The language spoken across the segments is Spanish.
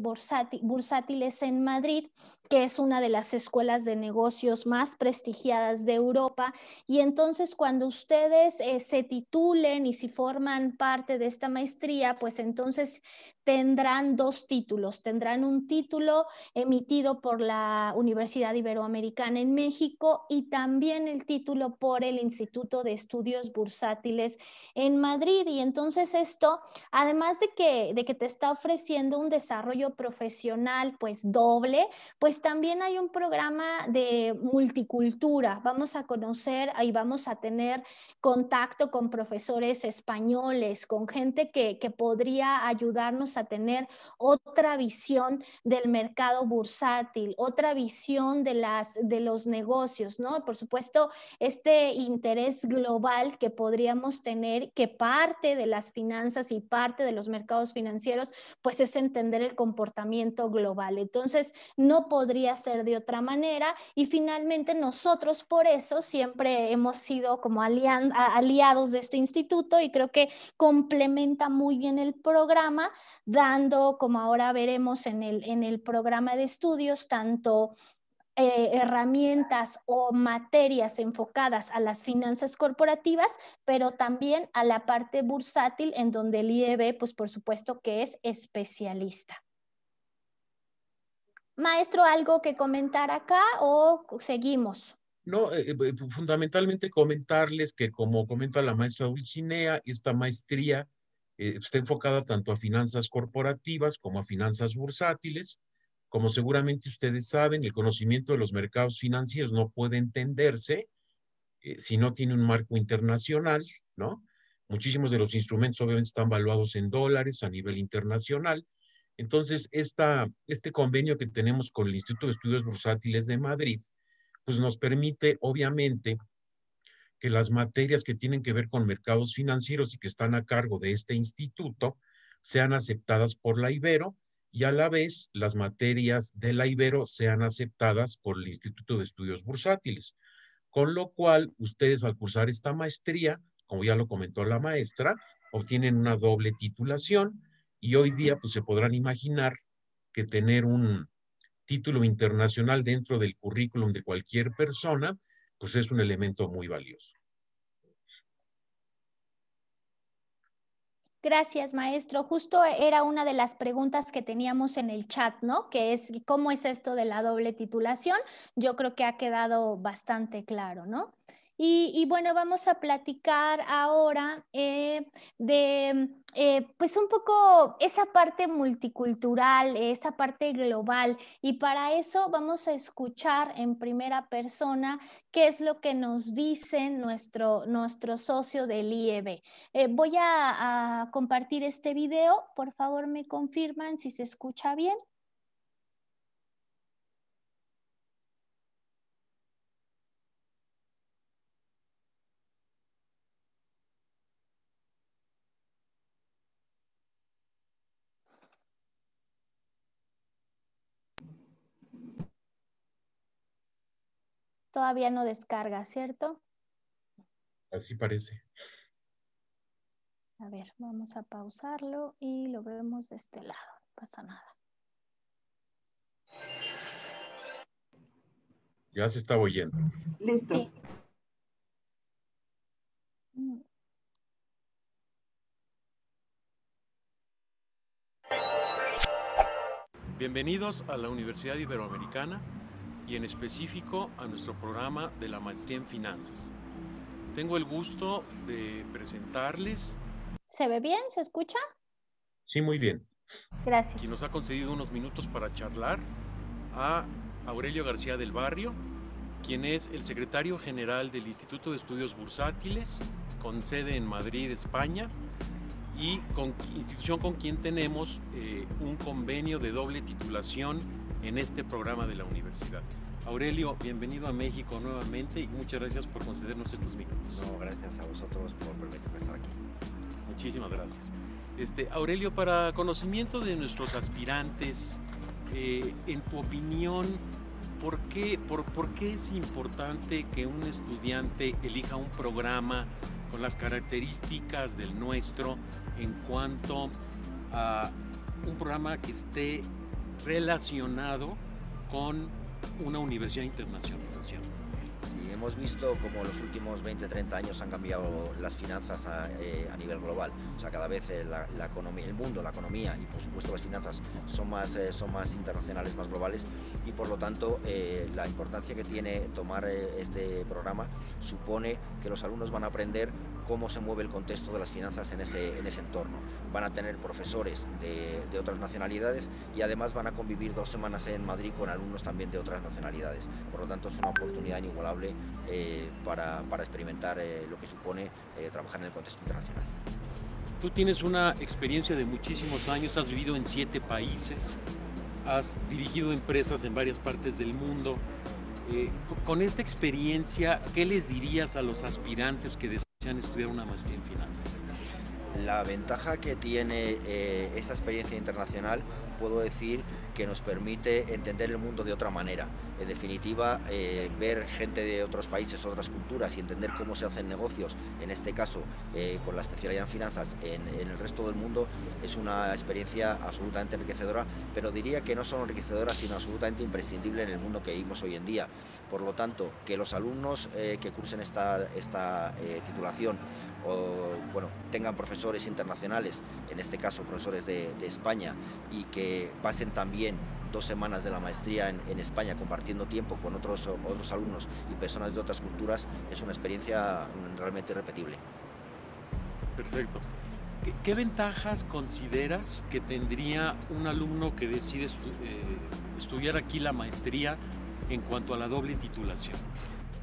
bursátiles en Madrid, que es una de las escuelas de negocios más prestigiadas de Europa. Y entonces cuando ustedes eh, se titulen y si forman parte de esta maestría, pues entonces tendrán dos títulos. Tendrán un título emitido por la Universidad Iberoamericana en México y también el título por el Instituto de Estudios Bursátiles en Madrid. Y entonces esto, además de que, de que te está ofreciendo un desarrollo profesional, pues doble, pues también hay un programa de multicultura. Vamos a conocer, ahí vamos a tener contacto con profesores españoles, con gente que, podría ayudarnos a tener otra visión del mercado bursátil, otra visión de, las, de los negocios, ¿no? Por supuesto, este interés global que podríamos tener, que parte de las finanzas y parte de los mercados financieros, pues es entender el comportamiento comportamiento global. Entonces, no podría ser de otra manera y finalmente nosotros por eso siempre hemos sido como aliados de este instituto y creo que complementa muy bien el programa, dando, como ahora veremos en el, programa de estudios, tanto eh, herramientas o materias enfocadas a las finanzas corporativas, pero también a la parte bursátil en donde el IEB, pues por supuesto que es especialista. Maestro, ¿algo que comentar acá o seguimos? No, eh, eh, fundamentalmente comentarles que como comenta la maestra Dulcinea, esta maestría eh, está enfocada tanto a finanzas corporativas como a finanzas bursátiles. Como seguramente ustedes saben, el conocimiento de los mercados financieros no puede entenderse si no tiene un marco internacional, ¿no? Muchísimos de los instrumentos obviamente están valuados en dólares a nivel internacional, entonces, este convenio que tenemos con el Instituto de Estudios Bursátiles de Madrid, pues nos permite, obviamente, que las materias que tienen que ver con mercados financieros y que están a cargo de este instituto sean aceptadas por la Ibero y a la vez las materias de la Ibero sean aceptadas por el Instituto de Estudios Bursátiles. Con lo cual, ustedes al cursar esta maestría, como ya lo comentó la maestra, obtienen una doble titulación y hoy día, pues se podrán imaginar que tener un título internacional dentro del currículum de cualquier persona, pues es un elemento muy valioso. Gracias, maestro. Justo era una de las preguntas que teníamos en el chat, ¿no? Que es, ¿cómo es esto de la doble titulación? Yo creo que ha quedado bastante claro, ¿no? Y, bueno, vamos a platicar ahora eh, de, eh, pues un poco esa parte multicultural, esa parte global. Y para eso vamos a escuchar en primera persona qué es lo que nos dice nuestro, socio del IEB. Eh, voy a compartir este video. Por favor, me confirman si se escucha bien. todavía no descarga, ¿cierto? Así parece. A ver, vamos a pausarlo y lo vemos de este lado, no pasa nada. Ya se está oyendo. Listo. Mm. Bienvenidos a la Universidad Iberoamericana y en específico a nuestro programa de la maestría en finanzas. Tengo el gusto de presentarles. ¿Se ve bien? ¿Se escucha? Sí, muy bien. Gracias. Y nos ha concedido unos minutos para charlar a Aurelio García del Barrio, quien es el secretario general del Instituto de Estudios Bursátiles, con sede en Madrid, España, y con, institución con quien tenemos eh, un convenio de doble titulación en este programa de la universidad. Aurelio, bienvenido a México nuevamente y muchas gracias por concedernos estos minutos. No, gracias a vosotros por permitirme estar aquí. Muchísimas gracias. Este, Aurelio, para conocimiento de nuestros aspirantes, eh, en tu opinión, ¿por qué, por, ¿por qué es importante que un estudiante elija un programa con las características del nuestro en cuanto a un programa que esté relacionado con una universidad internacionalización hemos visto como los últimos 20, 30 años han cambiado las finanzas eh, a, nivel global. O sea, cada vez eh, la, economía, el mundo, la economía y por supuesto las finanzas son más, eh, son más internacionales, más globales y por lo tanto la importancia que tiene tomar este programa supone que los alumnos van a aprender cómo se mueve el contexto de las finanzas en ese, en ese entorno. Van a tener profesores de, de otras nacionalidades y además van a convivir dos semanas en Madrid con alumnos también de otras nacionalidades. Por lo tanto, es una oportunidad inigualable eh, para, experimentar eh, lo que supone eh, trabajar en el contexto internacional. Tú tienes una experiencia de muchísimos años, has vivido en siete países, has dirigido empresas en varias partes del mundo. con esta experiencia, ¿qué les dirías a los aspirantes que desean estudiar una maestría en finanzas? La ventaja que tiene esa experiencia internacional puedo decir que nos permite entender el mundo de otra manera. En definitiva, eh, ver gente de otros países, otras culturas y entender cómo se hacen negocios, en este caso eh, con la especialidad en finanzas, en, el resto del mundo es una experiencia absolutamente enriquecedora, pero diría que no solo enriquecedora, sino absolutamente imprescindible en el mundo que vivimos hoy en día. Por lo tanto, que los alumnos eh, que cursen esta, esta titulación o bueno, tengan profesores internacionales, en este caso profesores de, de España, y que pasen también dos semanas de la maestría en, España compartiendo tiempo con otros, otros alumnos y personas de otras culturas es una experiencia realmente repetible. Perfecto. ¿Qué, ventajas consideras que tendría un alumno que decide eh, estudiar aquí la maestría en cuanto a la doble titulación?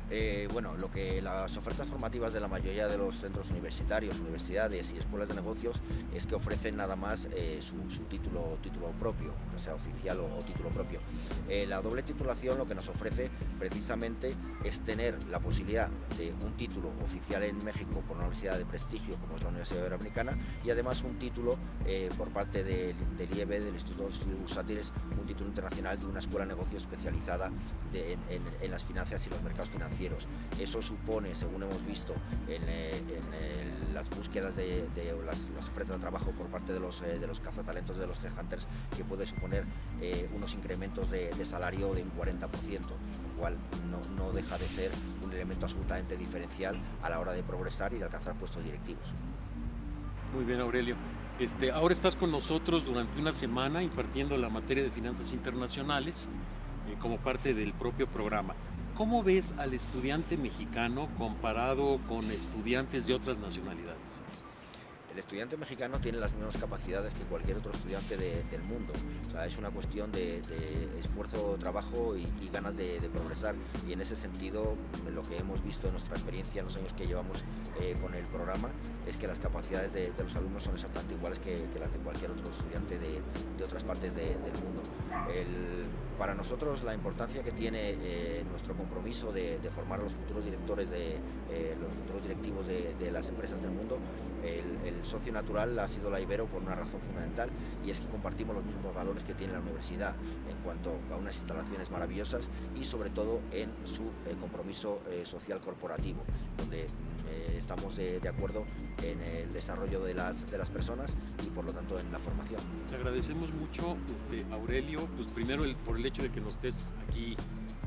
Eh, bueno, lo que las ofertas formativas de la mayoría de los centros universitarios, universidades y escuelas de negocios es que ofrecen nada más eh, su, título, título propio, ya sea oficial o, título propio. Eh, la doble titulación lo que nos ofrece precisamente es tener la posibilidad de un título oficial en México por una universidad de prestigio como es la Universidad Iberoamericana y además un título por parte del, del IEB, del Instituto de Estudios Bursátiles, un título internacional de una escuela de negocios especializada en las finanzas y los mercados financieros. Eso supone, según hemos visto en, eh, eh, las búsquedas de, las, ofertas de trabajo por parte de los, eh, de los cazatalentos, de los headhunters, que puede suponer unos incrementos de, salario de un 40%, lo cual no, no deja de ser un elemento absolutamente diferencial a la hora de progresar y de alcanzar puestos directivos. Muy bien, Aurelio. Este, ahora estás con nosotros durante una semana impartiendo la materia de finanzas internacionales como parte del propio programa. ¿Cómo ves al estudiante mexicano comparado con estudiantes de otras nacionalidades? el estudiante mexicano tiene las mismas capacidades que cualquier otro estudiante del mundo. es una cuestión de, esfuerzo, trabajo y, ganas de, progresar. Y en ese sentido, lo que hemos visto en nuestra experiencia, en los años que llevamos eh, con el programa, es que las capacidades de, los alumnos son exactamente iguales que, las de cualquier otro estudiante de, otras partes del mundo. para nosotros, la importancia que tiene eh, nuestro compromiso de, formar a los futuros directores, de eh, los futuros directivos de, las empresas del mundo, el socio natural ha sido la Ibero por una razón fundamental y es que compartimos los mismos valores que tiene la universidad en cuanto a unas instalaciones maravillosas y sobre todo en su eh, compromiso eh, social corporativo, donde eh, estamos de, acuerdo en el desarrollo de las, de las personas y por lo tanto en la formación. Te agradecemos mucho, este, Aurelio, pues primero por el hecho de que nos estés aquí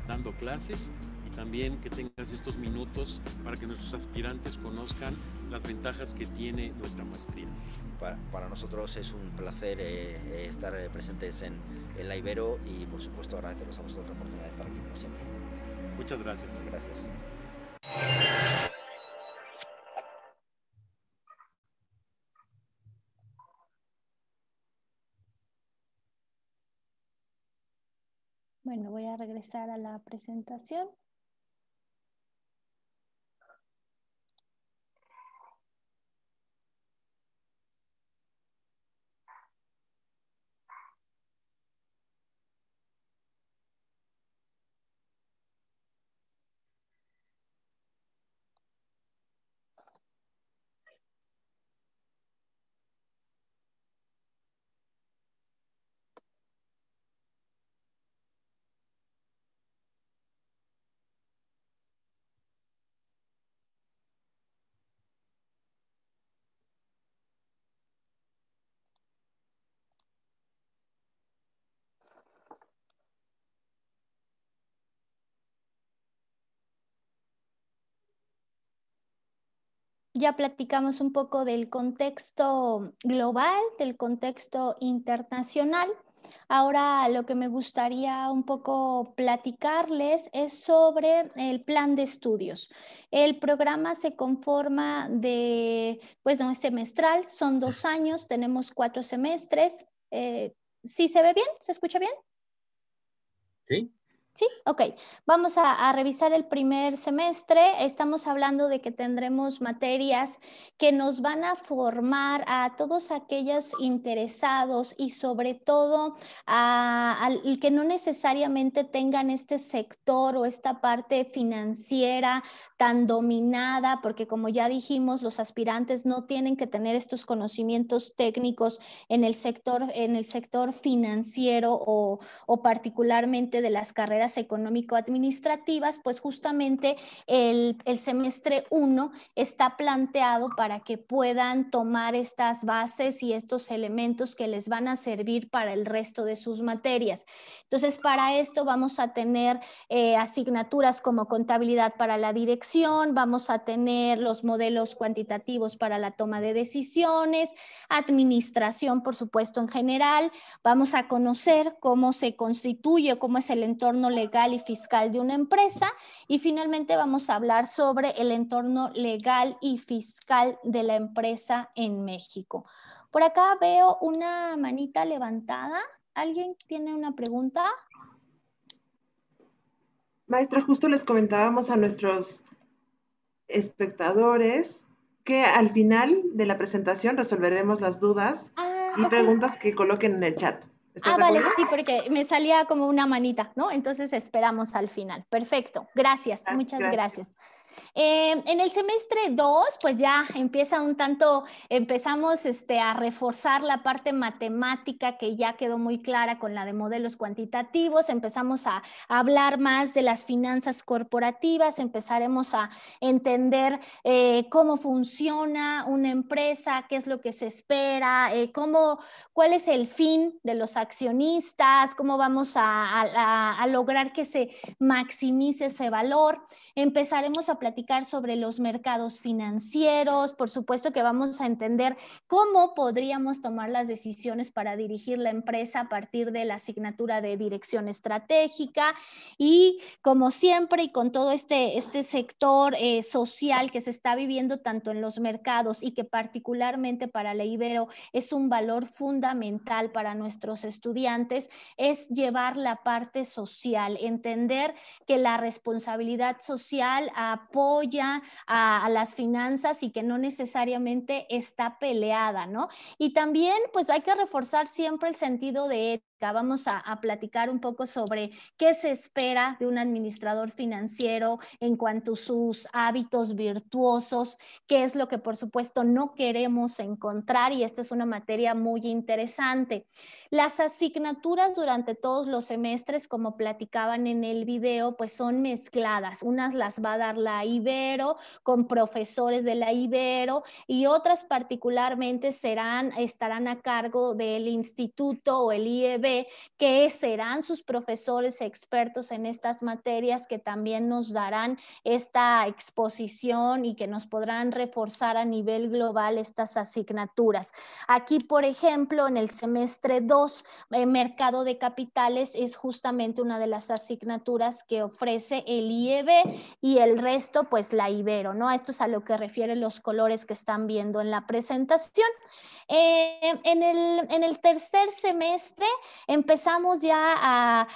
dando clases también que tengas estos minutos para que nuestros aspirantes conozcan las ventajas que tiene nuestra maestría. Para, nosotros es un placer eh, eh, estar eh, presentes en, el la Ibero y por supuesto agradecemos a vosotros la oportunidad de estar aquí como siempre. Muchas gracias. Gracias. Bueno, voy a regresar a la presentación. Ya platicamos un poco del contexto global, del contexto internacional. Ahora lo que me gustaría un poco platicarles es sobre el plan de estudios. El programa se conforma de, pues no es semestral, son dos años, tenemos cuatro semestres. Eh, ¿Sí se ve bien? ¿Se escucha bien? Sí. Sí, ok. Vamos a, revisar el primer semestre. Estamos hablando de que tendremos materias que nos van a formar a todos aquellos interesados y sobre todo al que no necesariamente tengan este sector o esta parte financiera tan dominada, porque como ya dijimos, los aspirantes no tienen que tener estos conocimientos técnicos en el sector, en el sector financiero o particularmente de las carreras económico-administrativas, pues justamente el, semestre 1 está planteado para que puedan tomar estas bases y estos elementos que les van a servir para el resto de sus materias. Entonces, para esto vamos a tener eh, asignaturas como contabilidad para la dirección, vamos a tener los modelos cuantitativos para la toma de decisiones, administración, por supuesto, en general, vamos a conocer cómo se constituye, cómo es el entorno legal y fiscal de una empresa. Y finalmente vamos a hablar sobre el entorno legal y fiscal de la empresa en México. Por acá veo una manita levantada. ¿Alguien tiene una pregunta? Maestra, justo les comentábamos a nuestros espectadores que al final de la presentación resolveremos las dudas ah, y preguntas que coloquen en el chat. Ah, vale, sí, porque me salía como una manita, ¿no? Entonces esperamos al final. Perfecto, gracias, muchas gracias. Eh, en el semestre 2, pues ya empieza un tanto, empezamos este, a reforzar la parte matemática que ya quedó muy clara con la de modelos cuantitativos, empezamos a, hablar más de las finanzas corporativas, empezaremos a entender eh, cómo funciona una empresa, qué es lo que se espera, eh, cómo, cuál es el fin de los accionistas, cómo vamos a, lograr que se maximice ese valor. Empezaremos a platicar sobre los mercados financieros, por supuesto que vamos a entender cómo podríamos tomar las decisiones para dirigir la empresa a partir de la asignatura de dirección estratégica y como siempre y con todo este, este sector eh, social que se está viviendo tanto en los mercados y que particularmente para la Ibero es un valor fundamental para nuestros estudiantes es llevar la parte social, entender que la responsabilidad social apoya a, las finanzas y que no necesariamente está peleada, ¿no? Y también pues hay que reforzar siempre el sentido de Vamos a, platicar un poco sobre qué se espera de un administrador financiero en cuanto a sus hábitos virtuosos, qué es lo que por supuesto no queremos encontrar y esta es una materia muy interesante. Las asignaturas durante todos los semestres, como platicaban en el video, pues son mezcladas. Unas las va a dar la Ibero con profesores de la Ibero y otras particularmente serán, estarán a cargo del instituto o el IEB qué que serán sus profesores expertos en estas materias que también nos darán esta exposición y que nos podrán reforzar a nivel global estas asignaturas. Aquí, por ejemplo, en el semestre 2, eh, mercado de capitales es justamente una de las asignaturas que ofrece el IEB y el resto, pues la Ibero, ¿no? Esto es a lo que refieren los colores que están viendo en la presentación. Eh, en el tercer semestre empezamos ya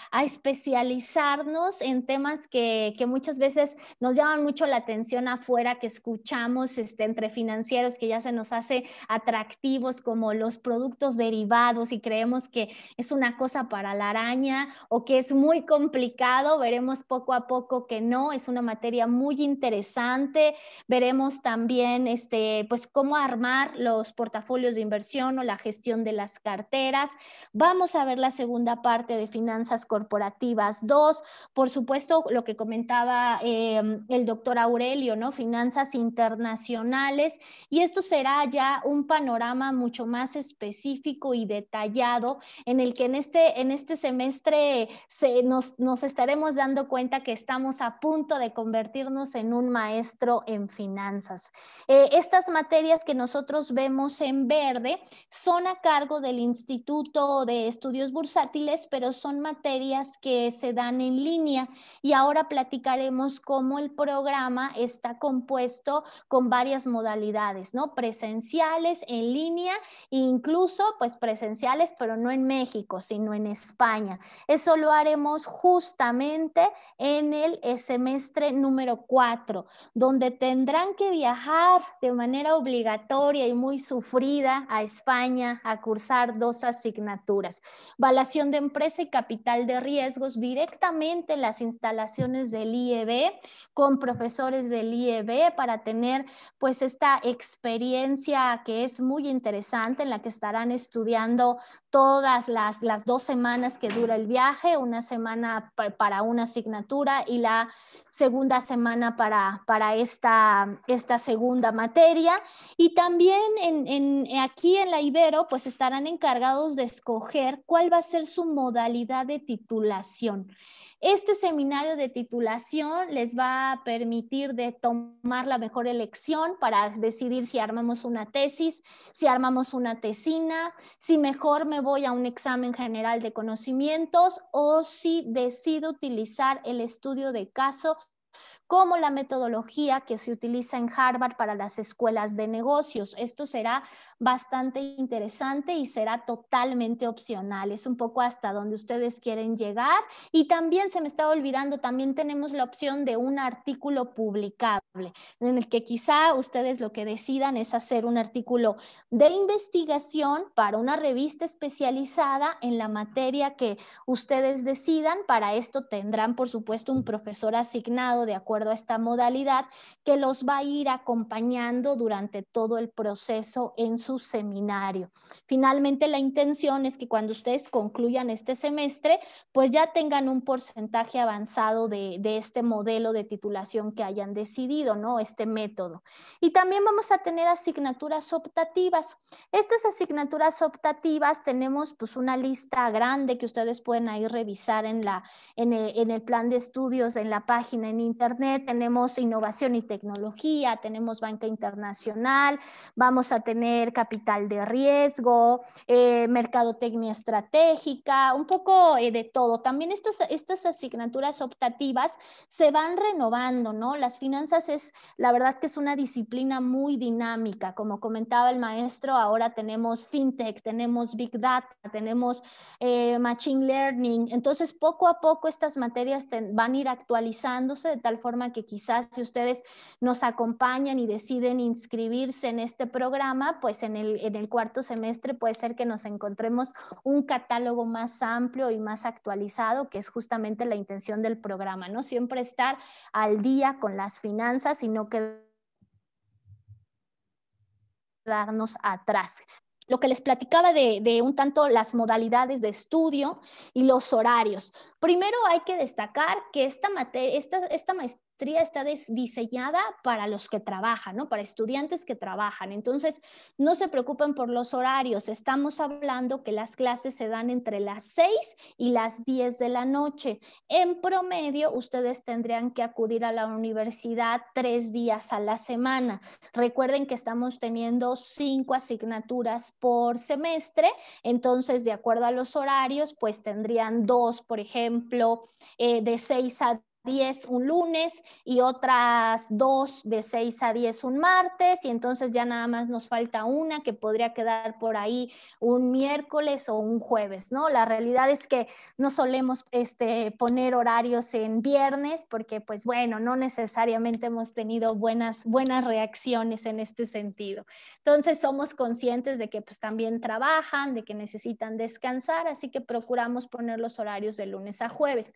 a, especializarnos en temas que, que, muchas veces nos llaman mucho la atención afuera, que escuchamos este, entre financieros, que ya se nos hace atractivos como los productos derivados y creemos que es una cosa para la araña o que es muy complicado. Veremos poco a poco que no, es una materia muy interesante. Veremos también este, pues, cómo armar los portafolios de inversión o la gestión de las carteras. Vamos a ver la segunda parte de finanzas corporativas. Dos, por supuesto, lo que comentaba em, el doctor Aurelio, ¿no? Finanzas internacionales. Y esto será ya un panorama mucho más específico y detallado en el que en este, en este semestre se, nos, nos estaremos dando cuenta que estamos a punto de convertirnos en un maestro en finanzas. Eh, estas materias que nosotros vemos en verde son a cargo del Instituto de Estudios bursátiles, pero son materias que se dan en línea y ahora platicaremos cómo el programa está compuesto con varias modalidades, ¿no? Presenciales, en línea e incluso pues presenciales, pero no en México, sino en España. Eso lo haremos justamente en el semestre número 4, donde tendrán que viajar de manera obligatoria y muy sufrida a España a cursar dos asignaturas. Valación de empresa y capital de riesgos directamente en las instalaciones del IEB con profesores del IEB para tener pues esta experiencia que es muy interesante en la que estarán estudiando todas las, las dos semanas que dura el viaje, una semana para una asignatura y la segunda semana para, para esta, esta segunda materia. Y también en, aquí en la Ibero, pues estarán encargados de escoger cuál va a ser su modalidad de titulación. Este seminario de titulación les va a permitir de tomar la mejor elección para decidir si armamos una tesis, si armamos una tesina, si mejor me voy a un examen general de conocimientos o si decido utilizar el estudio de caso como la metodología que se utiliza en Harvard para las escuelas de negocios. Esto será bastante interesante y será totalmente opcional. Es un poco hasta donde ustedes quieren llegar. Y también se me está olvidando, también tenemos la opción de un artículo publicable, en el que quizá ustedes lo que decidan es hacer un artículo de investigación para una revista especializada en la materia que ustedes decidan. Para esto tendrán, por supuesto, un profesor asignado de acuerdo a esta modalidad que los va a ir acompañando durante todo el proceso en su seminario. Finalmente, la intención es que cuando ustedes concluyan este semestre, pues ya tengan un porcentaje avanzado de, este modelo de titulación que hayan decidido, ¿no? Este método. Y también vamos a tener asignaturas optativas. Estas asignaturas optativas tenemos pues una lista grande que ustedes pueden ahí revisar en, la, en el plan de estudios, en la página en internet tenemos innovación y tecnología, tenemos banca internacional, vamos a tener capital de riesgo, eh, mercadotecnia estratégica, un poco eh, de todo. También estas, estas asignaturas optativas se van renovando, ¿no? Las finanzas es, la verdad que es una disciplina muy dinámica. Como comentaba el maestro, ahora tenemos fintech, tenemos big data, tenemos eh, machine learning. Entonces, poco a poco estas materias van a ir actualizándose de tal forma que quizás si ustedes nos acompañan y deciden inscribirse en este programa, pues en el, en el cuarto semestre puede ser que nos encontremos un catálogo más amplio y más actualizado, que es justamente la intención del programa, ¿no? Siempre estar al día con las finanzas y no quedarnos atrás lo que les platicaba de, de, un tanto las modalidades de estudio y los horarios. Primero hay que destacar que esta, esta, esta, está diseñada para los que trabajan, ¿no? Para estudiantes que trabajan. Entonces, no se preocupen por los horarios. Estamos hablando que las clases se dan entre las 6 y las 10 de la noche. En promedio, ustedes tendrían que acudir a la universidad tres días a la semana. Recuerden que estamos teniendo cinco asignaturas por semestre. Entonces, de acuerdo a los horarios, pues tendrían dos, por ejemplo, eh, de 6 a 10 un lunes y otras dos de 6 a 10 un martes y entonces ya nada más nos falta una que podría quedar por ahí un miércoles o un jueves, ¿no? La realidad es que no solemos este, poner horarios en viernes porque pues bueno, no necesariamente hemos tenido buenas, buenas reacciones en este sentido. Entonces somos conscientes de que pues también trabajan, de que necesitan descansar, así que procuramos poner los horarios de lunes a jueves.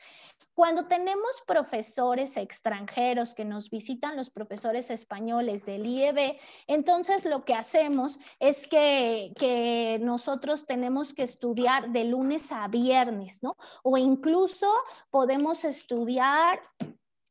Cuando tenemos problemas profesores extranjeros que nos visitan, los profesores españoles del IEB, entonces lo que hacemos es que, que nosotros tenemos que estudiar de lunes a viernes, ¿no? O incluso podemos estudiar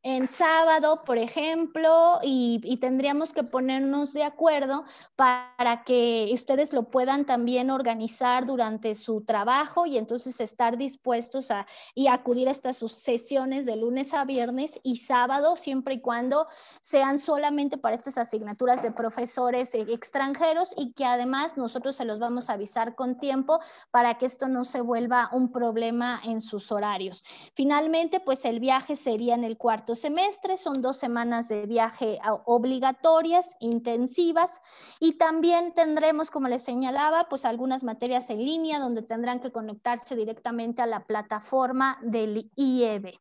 en sábado, por ejemplo, y, tendríamos que ponernos de acuerdo para que ustedes lo puedan también organizar durante su trabajo y entonces estar dispuestos a y acudir a estas sus sesiones de lunes a viernes y sábado, siempre y cuando sean solamente para estas asignaturas de profesores eh, extranjeros y que además nosotros se los vamos a avisar con tiempo para que esto no se vuelva un problema en sus horarios. Finalmente, pues el viaje sería en el cuarto semestres semestre. Son dos semanas de viaje ah, obligatorias, intensivas, y también tendremos, como les señalaba, pues algunas materias en línea donde tendrán que conectarse directamente a la plataforma del IEB.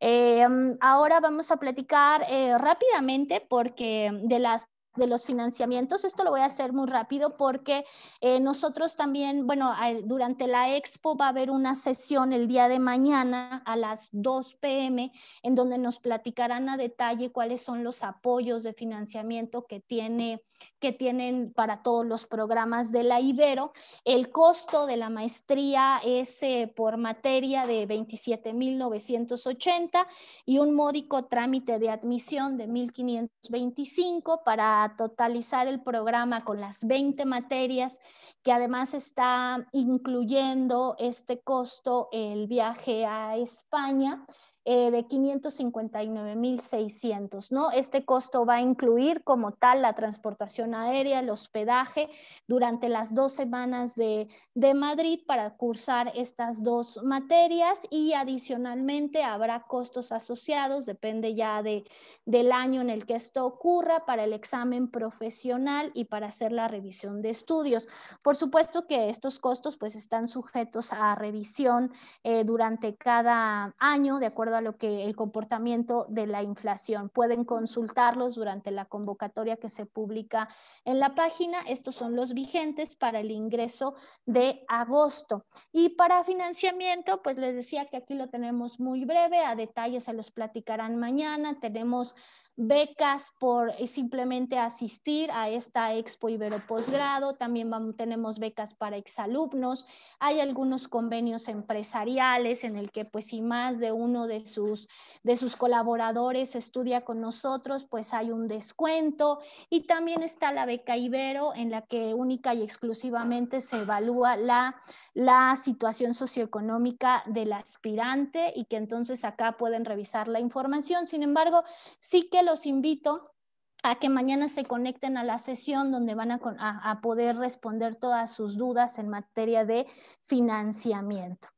Em, ahora vamos a platicar eh, rápidamente porque de las de los financiamientos. Esto lo voy a hacer muy rápido porque eh, nosotros también, bueno, durante la expo va a haber una sesión el día de mañana a las 2 pm en donde nos platicarán a detalle cuáles son los apoyos de financiamiento que tiene que tienen para todos los programas de la Ibero. El costo de la maestría es eh, por materia de 27.980 y un módico trámite de admisión de 1.525 para totalizar el programa con las 20 materias que además está incluyendo este costo el viaje a España eh, de 559.600, ¿no? Este costo va a incluir como tal la transportación aérea, el hospedaje durante las dos semanas de, Madrid para cursar estas dos materias y adicionalmente habrá costos asociados, depende ya de, del año en el que esto ocurra, para el examen profesional y para hacer la revisión de estudios. Por supuesto que estos costos pues están sujetos a revisión eh, durante cada año de acuerdo a lo que el comportamiento de la inflación. Pueden consultarlos durante la convocatoria que se publica en la página. Estos son los vigentes para el ingreso de agosto. Y para financiamiento, pues les decía que aquí lo tenemos muy breve, a detalle se los platicarán mañana. Tenemos becas por eh, simplemente asistir a esta Expo Ibero Posgrado, también tenemos becas para exalumnos, hay algunos convenios empresariales en el que pues si más de uno de sus, de sus colaboradores estudia con nosotros, pues hay un descuento y también está la beca Ibero en la que única y exclusivamente se evalúa la, la situación socioeconómica del aspirante y que entonces acá pueden revisar la información. Sin embargo, sí que los invito a que mañana se conecten a la sesión donde van a, poder responder todas sus dudas en materia de financiamiento.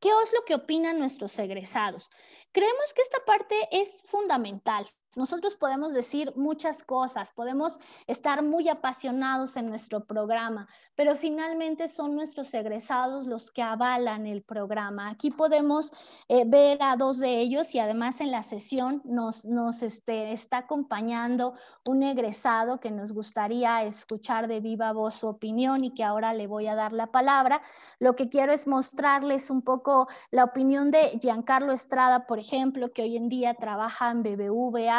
¿Qué es lo que opinan nuestros egresados? Creemos que esta parte es fundamental. Nosotros podemos decir muchas cosas, podemos estar muy apasionados en nuestro programa, pero finalmente son nuestros egresados los que avalan el programa. Aquí podemos eh, ver a dos de ellos y además en la sesión nos, este, está acompañando un egresado que nos gustaría escuchar de viva voz su opinión y que ahora le voy a dar la palabra. Lo que quiero es mostrarles un poco la opinión de Giancarlo Estrada, por ejemplo, que hoy en día trabaja en BBVA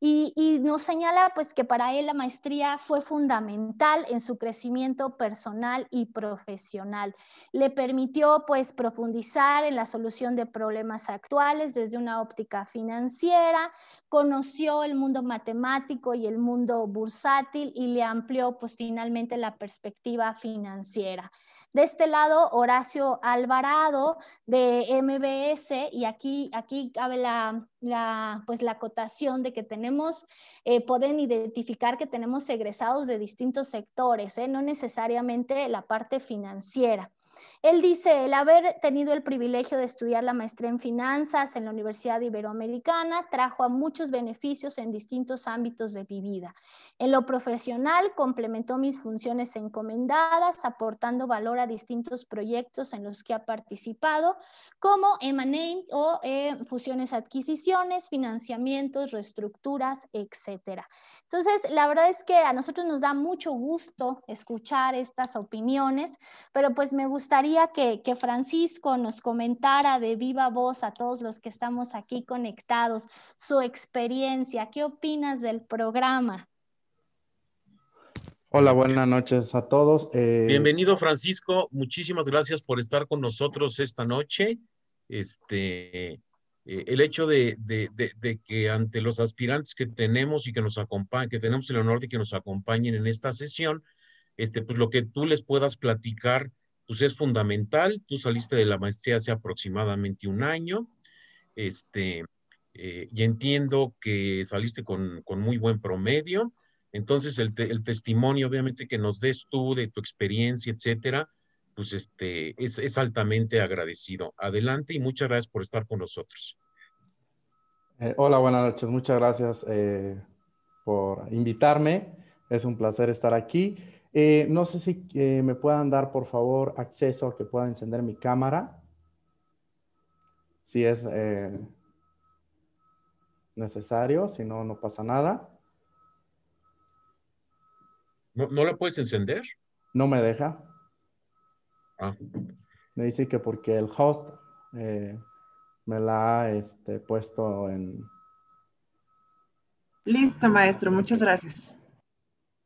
Y, nos señala pues que para él la maestría fue fundamental en su crecimiento personal y profesional. Le permitió pues profundizar en la solución de problemas actuales desde una óptica financiera, conoció el mundo matemático y el mundo bursátil y le amplió pues finalmente la perspectiva financiera. De este lado, Horacio Alvarado de MBS y aquí, aquí cabe la, la pues la acotación de que tenemos eh, pueden identificar que tenemos egresados de distintos sectores, ¿eh? no necesariamente la parte financiera. Él dice, el haber tenido el privilegio de estudiar la maestría en finanzas en la Universidad Iberoamericana trajo a muchos beneficios en distintos ámbitos de mi vida. En lo profesional complementó mis funciones encomendadas, aportando valor a distintos proyectos en los que ha participado, como M&A o eh, fusiones, adquisiciones, financiamientos, reestructuras, etc. Entonces, la verdad es que a nosotros nos da mucho gusto escuchar estas opiniones, pero pues me gustaría que, Francisco nos comentara de viva voz a todos los que estamos aquí conectados su experiencia. ¿Qué opinas del programa? Hola, buenas noches a todos. Eh, Bienvenido, Francisco. Muchísimas gracias por estar con nosotros esta noche. Este, eh, el hecho de, que ante los aspirantes que tenemos y que nos acompañan, que tenemos el honor de que nos acompañen en esta sesión, este, pues lo que tú les puedas platicar pues es fundamental. Tú saliste de la maestría hace aproximadamente un año, este, eh, y entiendo que saliste con, muy buen promedio. Entonces, el, testimonio, obviamente, que nos des tú de tu experiencia, etcétera, pues este, es, altamente agradecido. Adelante y muchas gracias por estar con nosotros. Eh, hola, buenas noches. Muchas gracias eh, por invitarme. Es un placer estar aquí. Eh, no sé si eh, me puedan dar, por favor, acceso a que pueda encender mi cámara. Si es eh, necesario, si no, no pasa nada. ¿No, la puedes encender? No me deja. Ah. Me dice que porque el host me la ha este, puesto en... Listo, maestro. Muchas gracias.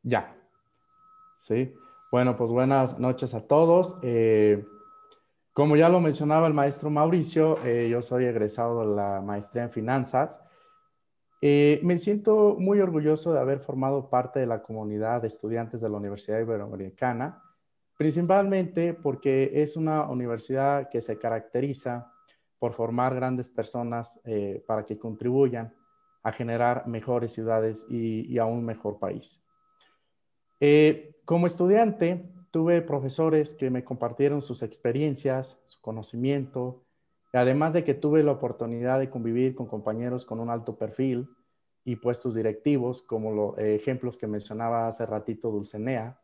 Ya. Sí. Bueno, pues buenas noches a todos. Eh, como ya lo mencionaba el maestro Mauricio, eh, yo soy egresado de la maestría en finanzas. Eh, me siento muy orgulloso de haber formado parte de la comunidad de estudiantes de la Universidad Iberoamericana, principalmente porque es una universidad que se caracteriza por formar grandes personas para que contribuyan a generar mejores ciudades y a un mejor país. Eh, como estudiante, tuve profesores que me compartieron sus experiencias, su conocimiento, además de que tuve la oportunidad de convivir con compañeros con un alto perfil y puestos directivos, como los eh, ejemplos que mencionaba hace ratito Dulcinea,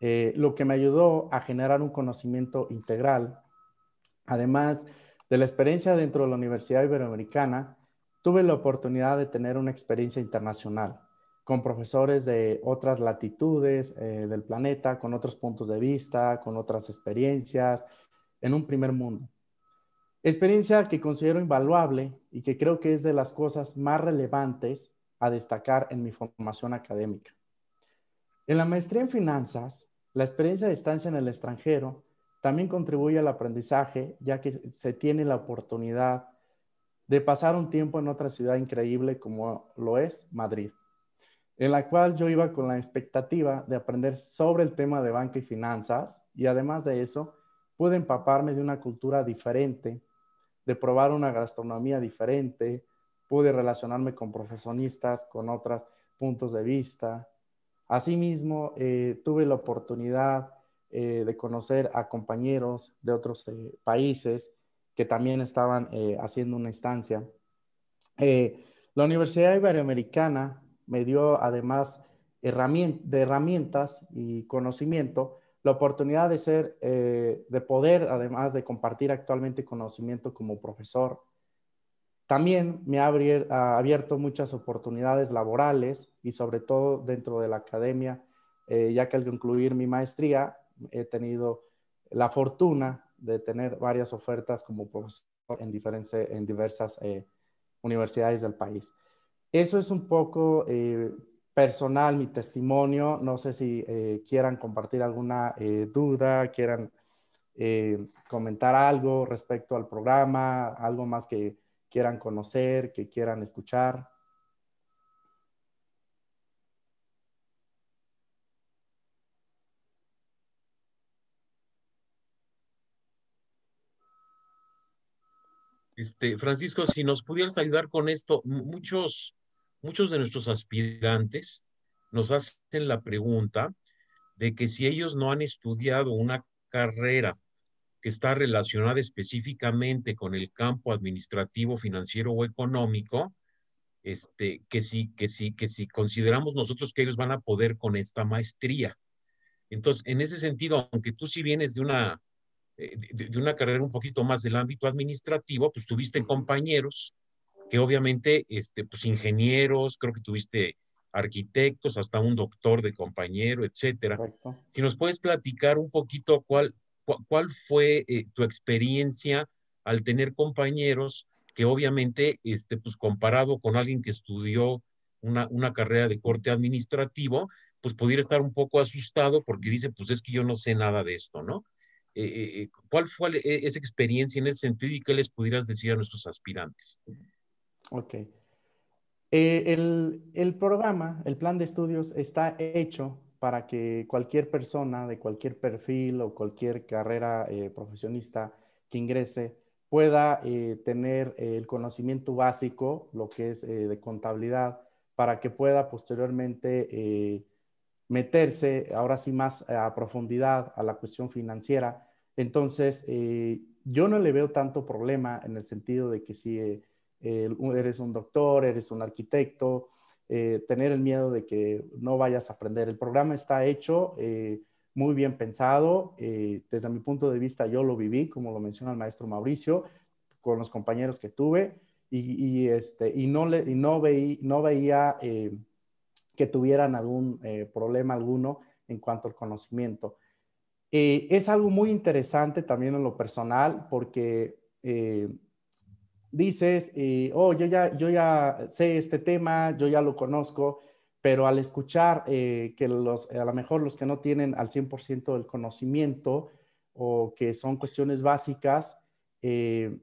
eh, lo que me ayudó a generar un conocimiento integral. Además de la experiencia dentro de la Universidad Iberoamericana, tuve la oportunidad de tener una experiencia internacional con profesores de otras latitudes eh, del planeta, con otros puntos de vista, con otras experiencias, en un primer mundo. Experiencia que considero invaluable y que creo que es de las cosas más relevantes a destacar en mi formación académica. En la maestría en finanzas, la experiencia de estancia en el extranjero también contribuye al aprendizaje, ya que se tiene la oportunidad de pasar un tiempo en otra ciudad increíble como lo es Madrid en la cual yo iba con la expectativa de aprender sobre el tema de banca y finanzas y además de eso pude empaparme de una cultura diferente, de probar una gastronomía diferente, pude relacionarme con profesionistas, con otros puntos de vista. Asimismo, eh, tuve la oportunidad eh, de conocer a compañeros de otros eh, países que también estaban haciendo una instancia. la Universidad Iberoamericana me dio además de herramientas y conocimiento la oportunidad de ser, eh, de poder, además de compartir actualmente conocimiento como profesor. También me ha abierto muchas oportunidades laborales y sobre todo dentro de la academia, eh, ya que al concluir mi maestría he tenido la fortuna de tener varias ofertas como profesor en, en diversas eh, universidades del país. Eso es un poco eh, personal, mi testimonio. No sé si eh, quieran compartir alguna eh, duda, quieran comentar algo respecto al programa, algo más que quieran conocer, que quieran escuchar. Este, Francisco, si nos pudieras ayudar con esto, muchos muchos de nuestros aspirantes nos hacen la pregunta de que si ellos no han estudiado una carrera que está relacionada específicamente con el campo administrativo, financiero o económico, este, que, si, que, si, que si consideramos nosotros que ellos van a poder con esta maestría. Entonces, en ese sentido, aunque tú sí vienes de una, eh, de una carrera un poquito más del ámbito administrativo, pues tuviste compañeros obviamente, este, pues ingenieros, creo que tuviste arquitectos, hasta un doctor de compañero, etcétera. Si nos puedes platicar un poquito cuál, cuál fue eh, tu experiencia al tener compañeros que obviamente, este, pues comparado con alguien que estudió una, carrera de corte administrativo, pues pudiera estar un poco asustado porque dice, pues es que yo no sé nada de esto, ¿no? Eh, eh, ¿Cuál fue esa experiencia en ese sentido y qué les pudieras decir a nuestros aspirantes? Ok. Eh, el, programa, el plan de estudios está hecho para que cualquier persona de cualquier perfil o cualquier carrera eh, profesionista que ingrese pueda eh, tener eh, el conocimiento básico, lo que es de contabilidad, para que pueda posteriormente meterse ahora sí más a profundidad a la cuestión financiera. Entonces, yo no le veo tanto problema en el sentido de que si eres un doctor, eres un arquitecto, eh, tener el miedo de que no vayas a aprender. El programa está hecho, eh, muy bien pensado. Eh, desde mi punto de vista, yo lo viví, como lo menciona el maestro Mauricio, con los compañeros que tuve y, este, y, no, le, y no, veí, no veía que tuvieran algún problema alguno en cuanto al conocimiento. es algo muy interesante también en lo personal porque dices, eh, oh, yo ya, yo ya sé este tema, yo ya lo conozco, pero al escuchar eh, que los, a lo mejor los que no tienen al 100% el conocimiento o que son cuestiones básicas, eh,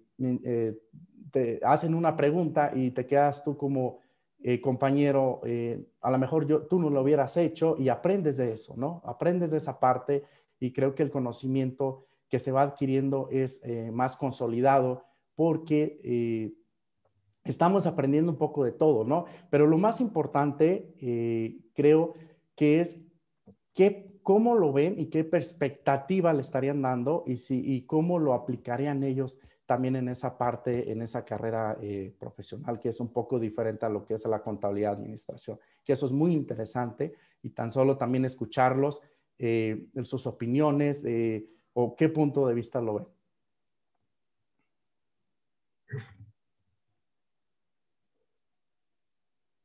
te hacen una pregunta y te quedas tú como compañero, a lo mejor yo, tú no lo hubieras hecho y aprendes de eso, ¿no? Aprendes de esa parte y creo que el conocimiento que se va adquiriendo es más consolidado porque eh, estamos aprendiendo un poco de todo, ¿no? Pero lo más importante, eh, creo, que es qué, cómo lo ven y qué perspectiva le estarían dando y, si, y cómo lo aplicarían ellos también en esa parte, en esa carrera eh, profesional, que es un poco diferente a lo que es la contabilidad administración, que eso es muy interesante y tan solo también escucharlos, eh, sus opiniones o qué punto de vista lo ven.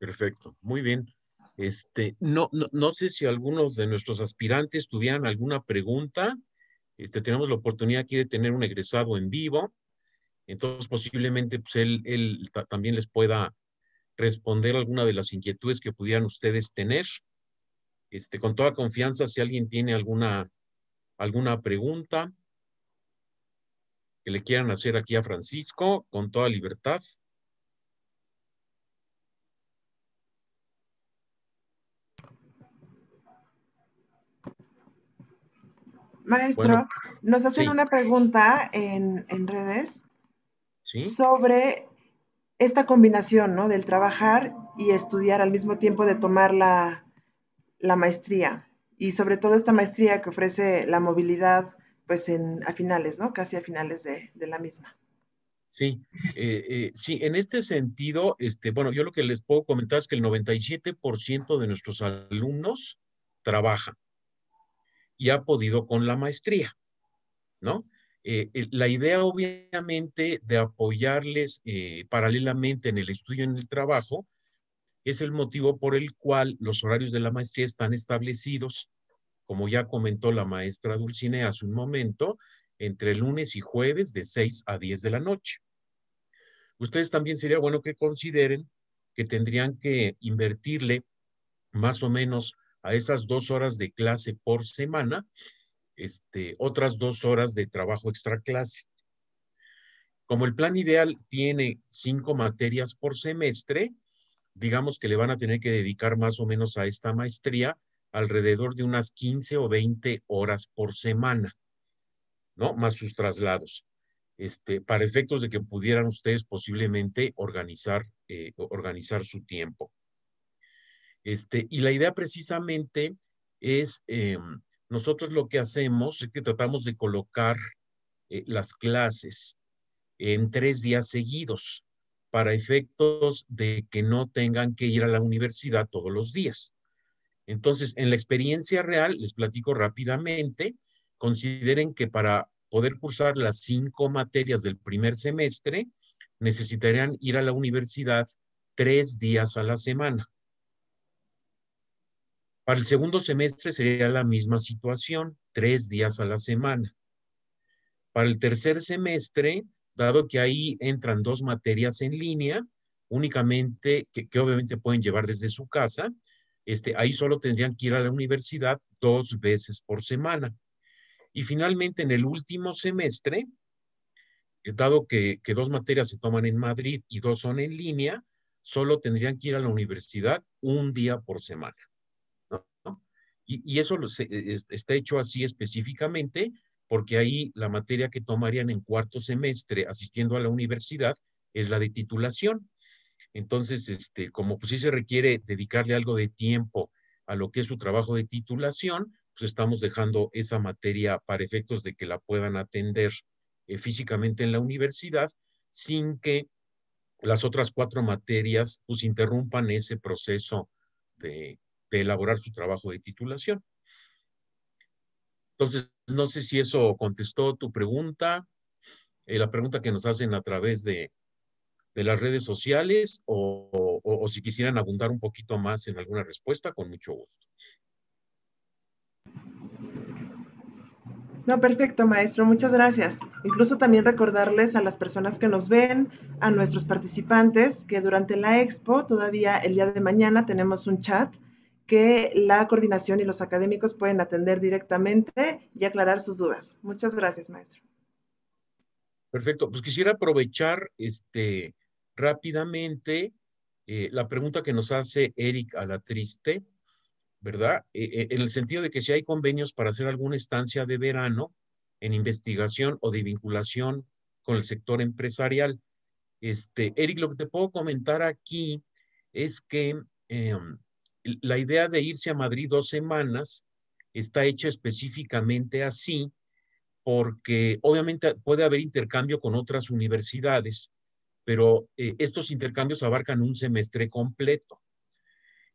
Perfecto, muy bien. Este, no, no, sé si algunos de nuestros aspirantes tuvieran alguna pregunta. Este, tenemos la oportunidad aquí de tener un egresado en vivo. Entonces, posiblemente pues, él, también les pueda responder alguna de las inquietudes que pudieran ustedes tener. Este, con toda confianza, si alguien tiene alguna, alguna pregunta que le quieran hacer aquí a Francisco, con toda libertad. Maestro, nos hacen una pregunta en, redes sobre esta combinación, ¿no? Del trabajar y estudiar al mismo tiempo de tomar la, maestría y sobre todo esta maestría que ofrece la movilidad, pues en, a finales, ¿no? Casi a finales de, la misma. Sí, eh, eh, sí, en este sentido, este, bueno, yo lo que les puedo comentar es que el 97% de nuestros alumnos trabajan y ha podido con la maestría, ¿no? Eh, eh, la idea, obviamente, de apoyarles eh, paralelamente en el estudio y en el trabajo es el motivo por el cual los horarios de la maestría están establecidos, como ya comentó la maestra Dulcinea hace un momento, entre lunes y jueves de 6 a 10 de la noche. Ustedes también sería bueno que consideren que tendrían que invertirle más o menos a esas dos horas de clase por semana, este, otras dos horas de trabajo extra clase. Como el plan ideal tiene cinco materias por semestre, digamos que le van a tener que dedicar más o menos a esta maestría alrededor de unas 15 o 20 horas por semana, ¿no? Más sus traslados. Este, para efectos de que pudieran ustedes posiblemente organizar, eh, organizar su tiempo. Este, y la idea precisamente es, em, nosotros lo que hacemos es que tratamos de colocar eh, las clases en tres días seguidos para efectos de que no tengan que ir a la universidad todos los días. Entonces, en la experiencia real, les platico rápidamente, consideren que para poder cursar las cinco materias del primer semestre, necesitarían ir a la universidad tres días a la semana. Para el segundo semestre sería la misma situación, tres días a la semana. Para el tercer semestre, dado que ahí entran dos materias en línea, únicamente, que, obviamente pueden llevar desde su casa, este, ahí solo tendrían que ir a la universidad dos veces por semana. Y finalmente, en el último semestre, eh, dado que, que, dos materias se toman en Madrid y dos son en línea, solo tendrían que ir a la universidad un día por semana. Y, eso e, está hecho así específicamente porque ahí la materia que tomarían en cuarto semestre asistiendo a la universidad es la de titulación. Entonces, este, como pues sí se requiere dedicarle algo de tiempo a lo que es su trabajo de titulación, pues estamos dejando esa materia para efectos de que la puedan atender eh, físicamente en la universidad sin que las otras cuatro materias pues interrumpan ese proceso de, de elaborar su trabajo de titulación. Entonces, no sé si eso contestó tu pregunta, eh, la pregunta que nos hacen a través de, de las redes sociales o, o, si quisieran abundar un poquito más en alguna respuesta, con mucho gusto. No, perfecto, maestro. Muchas gracias. Incluso también recordarles a las personas que nos ven, a nuestros participantes, que durante la expo, todavía el día de mañana, tenemos un chat que la coordinación y los académicos pueden atender directamente y aclarar sus dudas. Muchas gracias, maestro. Perfecto. Pues quisiera aprovechar este, rápidamente eh, la pregunta que nos hace Eric a la triste, ¿verdad? Eh, eh, en el sentido de que si hay convenios para hacer alguna estancia de verano en investigación o de vinculación con el sector empresarial. Este, Eric, lo que te puedo comentar aquí es que em, la idea de irse a Madrid dos semanas está hecha específicamente así, porque obviamente puede haber intercambio con otras universidades, pero eh, estos intercambios abarcan un semestre completo.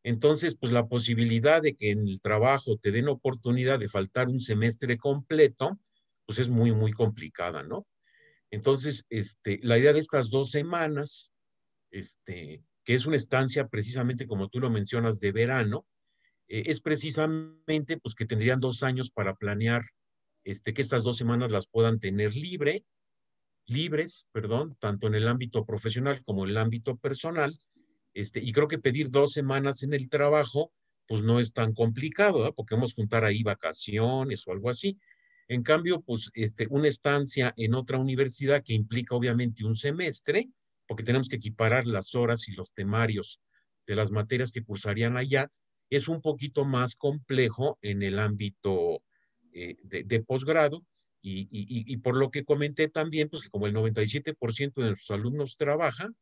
Entonces, pues la posibilidad de que en el trabajo te den oportunidad de faltar un semestre completo, pues es muy, muy complicada, ¿no? Entonces, este, la idea de estas dos semanas, este, que es una estancia precisamente como tú lo mencionas de verano, eh, es precisamente pues que tendrían dos años para planear este, que estas dos semanas las puedan tener libre, libres, perdón, tanto en el ámbito profesional como en el ámbito personal. Este, y creo que pedir dos semanas en el trabajo, pues no es tan complicado, porque vamos a juntar ahí vacaciones o algo así. En cambio, pues este, una estancia en otra universidad que implica obviamente un semestre, porque tenemos que equiparar las horas y los temarios de las materias que cursarían allá, es un poquito más complejo en el ámbito eh, de, posgrado y, por lo que comenté también, pues que como el 97% de nuestros alumnos trabajan,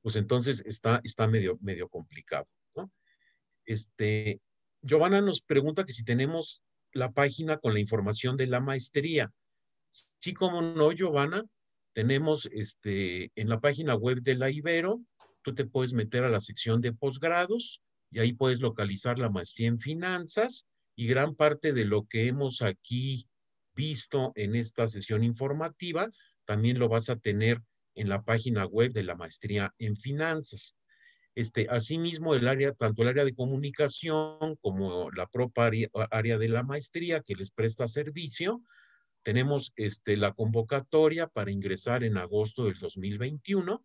pues entonces está, está medio, medio complicado. Este, Giovanna nos pregunta que si tenemos la página con la información de la maestría. Sí, como no, Giovanna, tenemos este, en la página web de la Ibero, tú te puedes meter a la sección de posgrados y ahí puedes localizar la maestría en finanzas y gran parte de lo que hemos aquí visto en esta sesión informativa, también lo vas a tener en la página web de la maestría en finanzas. Este, asimismo, el área, tanto el área de comunicación como la propia área de la maestría que les presta servicio, tenemos este, la convocatoria para ingresar en agosto del 2021,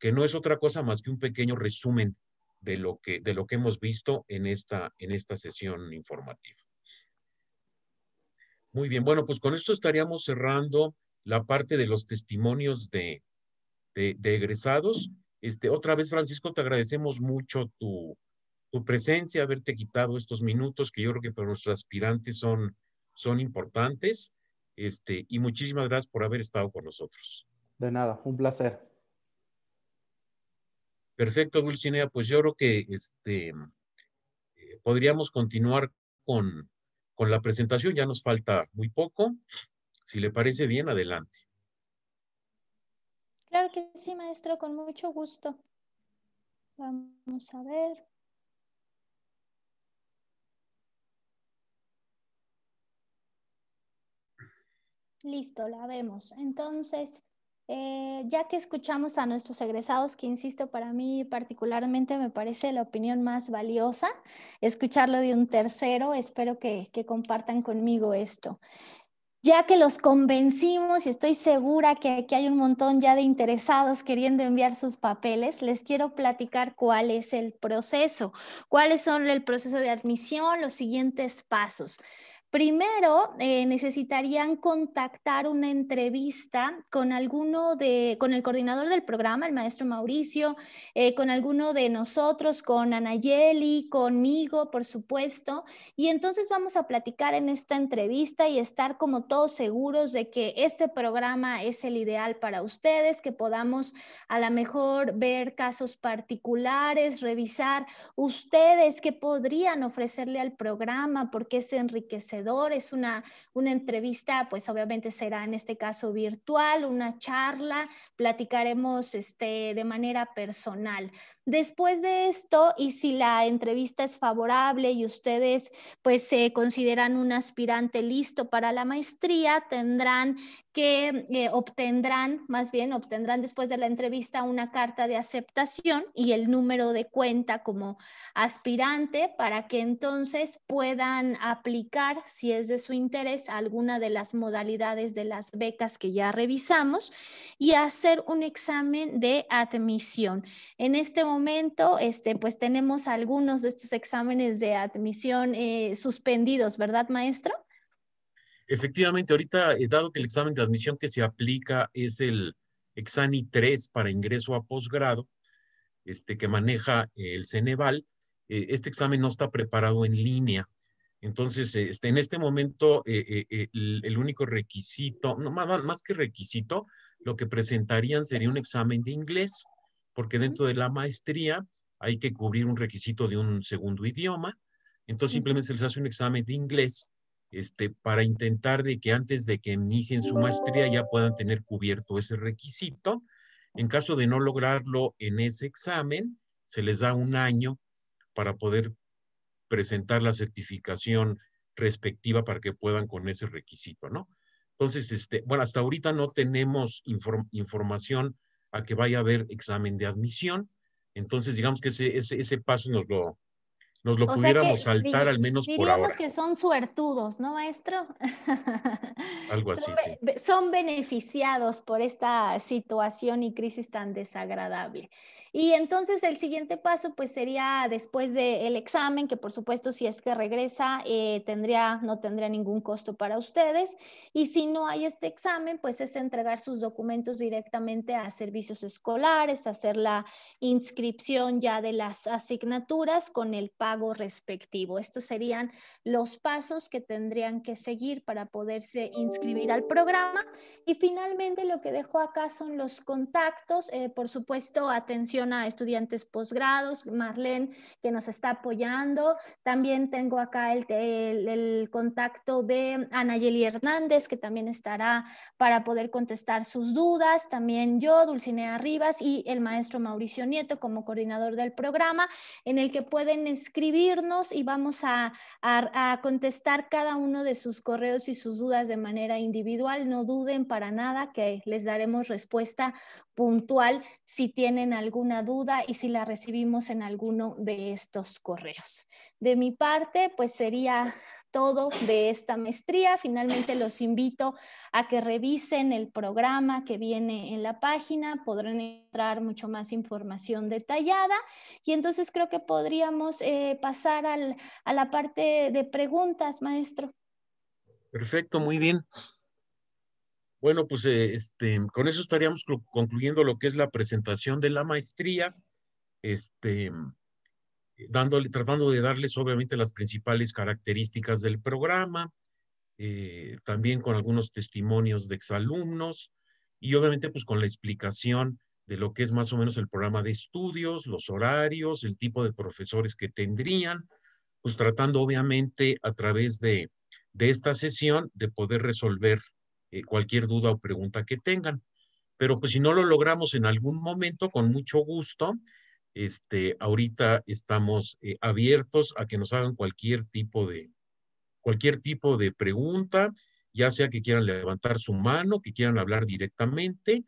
que no es otra cosa más que un pequeño resumen de lo que, de lo que hemos visto en esta, en esta sesión informativa. Muy bien, bueno, pues con esto estaríamos cerrando la parte de los testimonios de, egresados. Este, otra vez, Francisco, te agradecemos mucho tu, tu presencia, haberte quitado estos minutos que yo creo que para nuestros aspirantes son, son importantes. Este, y muchísimas gracias por haber estado con nosotros. De nada, un placer. Perfecto, Dulcinea. Pues yo creo que este, eh, podríamos continuar con, con la presentación. Ya nos falta muy poco. Si le parece bien, adelante. Claro que sí, maestro, con mucho gusto. Vamos a ver. Listo, la vemos. Entonces, eh, ya que escuchamos a nuestros egresados, que insisto, para mí particularmente me parece la opinión más valiosa, escucharlo de un tercero, espero que, que compartan conmigo esto. Ya que los convencimos y estoy segura que aquí hay un montón ya de interesados queriendo enviar sus papeles, les quiero platicar cuál es el proceso, cuáles son el proceso de admisión, los siguientes pasos. Primero, eh, necesitarían contactar una entrevista con alguno de, con el coordinador del programa, el maestro Mauricio, eh, con alguno de nosotros, con Anayeli, conmigo, por supuesto. Y entonces vamos a platicar en esta entrevista y estar como todos seguros de que este programa es el ideal para ustedes, que podamos a lo mejor ver casos particulares, revisar ustedes qué podrían ofrecerle al programa, porque se enriquecedor es una, una entrevista, pues obviamente será en este caso virtual, una charla, platicaremos este, de manera personal. Después de esto, y si la entrevista es favorable y ustedes pues se consideran un aspirante listo para la maestría, tendrán que eh, obtendrán, más bien obtendrán después de la entrevista una carta de aceptación y el número de cuenta como aspirante para que entonces puedan aplicar si es de su interés, alguna de las modalidades de las becas que ya revisamos y hacer un examen de admisión. En este momento, este, pues tenemos algunos de estos exámenes de admisión eh, suspendidos, ¿verdad, maestro? Efectivamente, ahorita, eh, dado que el examen de admisión que se aplica es el Exani 3 para ingreso a posgrado, este, que maneja el Ceneval, eh, este examen no está preparado en línea, entonces, este, en este momento, eh, eh, eh, el, único requisito, no, más, más, que requisito, lo que presentarían sería un examen de inglés, porque dentro de la maestría hay que cubrir un requisito de un segundo idioma. Entonces, simplemente se les hace un examen de inglés este, para intentar de que antes de que inicien su maestría ya puedan tener cubierto ese requisito. En caso de no lograrlo en ese examen, se les da un año para poder presentar la certificación respectiva para que puedan con ese requisito, ¿no? Entonces, este, bueno, hasta ahorita no tenemos información a que vaya a haber examen de admisión. Entonces, digamos que ese, ese, ese paso nos lo, nos lo pudiéramos saltar al menos por ahora. Diríamos que son suertudos, ¿no, maestro? Algo así. Son, sí. son beneficiados por esta situación y crisis tan desagradable. Y entonces el siguiente paso, pues sería después del examen, que por supuesto si es que regresa, eh, tendría, no tendría ningún costo para ustedes. Y si no hay este examen, pues es entregar sus documentos directamente a servicios escolares, hacer la inscripción ya de las asignaturas con el respectivo. Estos serían los pasos que tendrían que seguir para poderse inscribir al programa. Y finalmente lo que dejo acá son los contactos. Eh, por supuesto, atención a estudiantes posgrados, Marlene que nos está apoyando. También tengo acá el, contacto de Anayeli Hernández que también estará para poder contestar sus dudas. También yo, Dulcinea Rivas y el maestro Mauricio Nieto como coordinador del programa en el que pueden escribir escribirnos y vamos a, contestar cada uno de sus correos y sus dudas de manera individual. No duden para nada que les daremos respuesta puntual si tienen alguna duda y si la recibimos en alguno de estos correos. De mi parte, pues sería todo de esta maestría. Finalmente los invito a que revisen el programa que viene en la página, podrán entrar mucho más información detallada y entonces creo que podríamos eh, pasar al, a la parte de preguntas, maestro. Perfecto, muy bien. Bueno, pues eh, este, con eso estaríamos concluyendo lo que es la presentación de la maestría. Este, tratando de darles obviamente las principales características del programa, eh, también con algunos testimonios de exalumnos y obviamente pues con la explicación de lo que es más o menos el programa de estudios, los horarios, el tipo de profesores que tendrían, pues tratando obviamente a través de, esta sesión de poder resolver eh, cualquier duda o pregunta que tengan. Pero pues si no lo logramos en algún momento, con mucho gusto, este, ahorita estamos eh, abiertos a que nos hagan cualquier tipo de cualquier tipo de pregunta, ya sea que quieran levantar su mano, que quieran hablar directamente.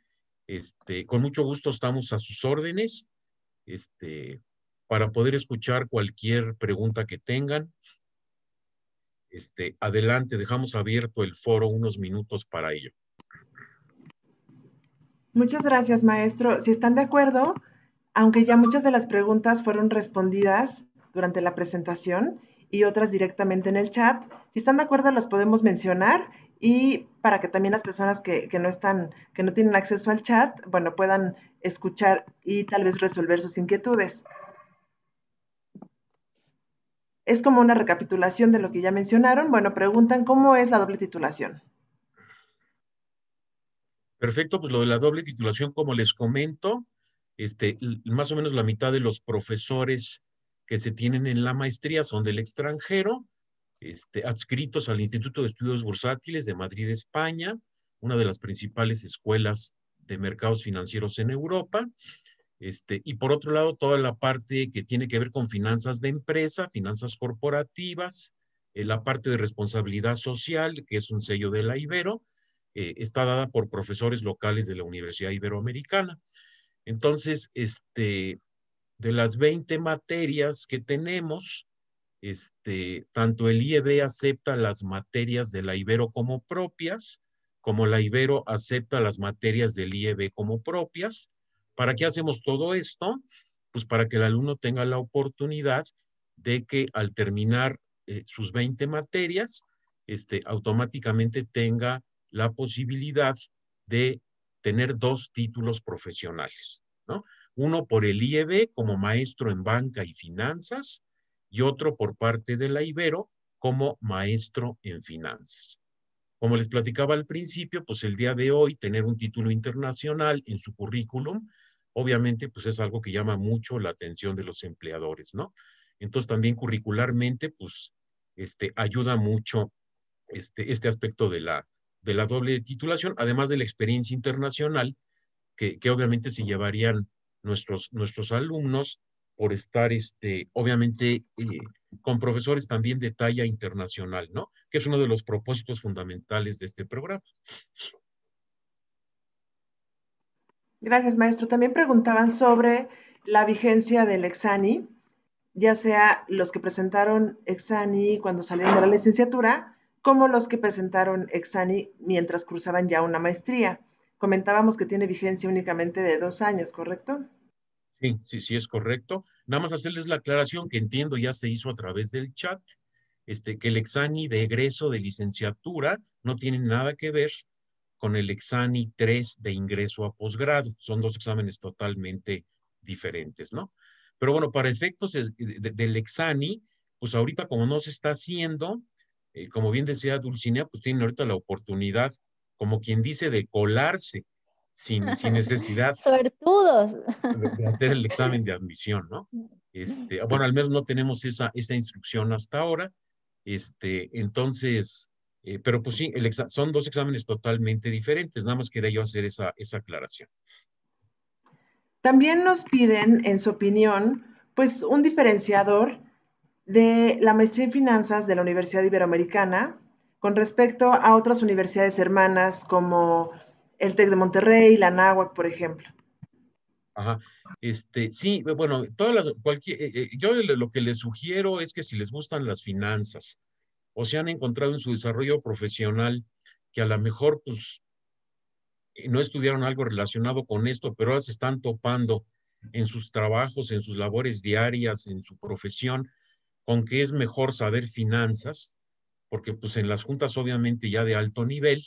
Este, con mucho gusto estamos a sus órdenes este, para poder escuchar cualquier pregunta que tengan. Este, adelante, dejamos abierto el foro unos minutos para ello. Muchas gracias, maestro. Si están de acuerdo, aunque ya muchas de las preguntas fueron respondidas durante la presentación y otras directamente en el chat, si están de acuerdo las podemos mencionar y para que también las personas que, no están, que no tienen acceso al chat, bueno, puedan escuchar y tal vez resolver sus inquietudes. Es como una recapitulación de lo que ya mencionaron. Bueno, preguntan cómo es la doble titulación. Perfecto, pues lo de la doble titulación, como les comento, este, más o menos la mitad de los profesores que se tienen en la maestría son del extranjero, este, adscritos al Instituto de Estudios Bursátiles de Madrid, España, una de las principales escuelas de mercados financieros en Europa. Este, y por otro lado, toda la parte que tiene que ver con finanzas de empresa, finanzas corporativas, eh, la parte de responsabilidad social, que es un sello de la Ibero, eh, está dada por profesores locales de la Universidad Iberoamericana. Entonces, este, de las 20 materias que tenemos, este, tanto el IEB acepta las materias de la Ibero como propias, como la Ibero acepta las materias del IEB como propias. ¿Para qué hacemos todo esto? Pues para que el alumno tenga la oportunidad de que al terminar eh, sus 20 materias, este, automáticamente tenga la posibilidad de tener dos títulos profesionales, ¿no? Uno por el IEB como maestro en banca y finanzas y otro por parte de la Ibero como maestro en finanzas. Como les platicaba al principio, pues el día de hoy tener un título internacional en su currículum, obviamente pues es algo que llama mucho la atención de los empleadores, ¿no? Entonces también curricularmente pues este ayuda mucho este, este aspecto de la, de la doble titulación, además de la experiencia internacional que, que obviamente se llevarían nuestros, nuestros alumnos por estar, este, obviamente, eh, con profesores también de talla internacional, ¿no? Que es uno de los propósitos fundamentales de este programa. Gracias, maestro. También preguntaban sobre la vigencia del Exani, ya sea los que presentaron Exani cuando salieron de la licenciatura como los que presentaron Exani mientras cruzaban ya una maestría. Comentábamos que tiene vigencia únicamente de dos años, ¿correcto? Sí, sí, sí, es correcto. Nada más hacerles la aclaración que entiendo ya se hizo a través del chat, este, que el Exani de egreso de licenciatura no tiene nada que ver con el Exani 3 de ingreso a posgrado. Son dos exámenes totalmente diferentes, ¿no? Pero bueno, para efectos del Exani, pues ahorita como no se está haciendo, eh, como bien decía Dulcinea, pues tienen ahorita la oportunidad, como quien dice, de colarse sin, sin necesidad. Suertudos. De, hacer el examen de admisión, ¿no? Este, mm. bueno, al menos no tenemos esa, esa instrucción hasta ahora. Este, entonces, eh, pero pues sí, son dos exámenes totalmente diferentes. Nada más quería yo hacer esa, esa aclaración. También nos piden, en su opinión, pues un diferenciador de la maestría en finanzas de la Universidad Iberoamericana con respecto a otras universidades hermanas como el TEC de Monterrey, la NAHUAC, por ejemplo. Ajá. Este, sí, bueno, todas las, cualquier, eh, eh, yo lo que les sugiero es que si les gustan las finanzas o se han encontrado en su desarrollo profesional que a lo mejor pues eh, no estudiaron algo relacionado con esto, pero ahora se están topando en sus trabajos, en sus labores diarias, en su profesión, con que es mejor saber finanzas, porque pues en las juntas obviamente ya de alto nivel,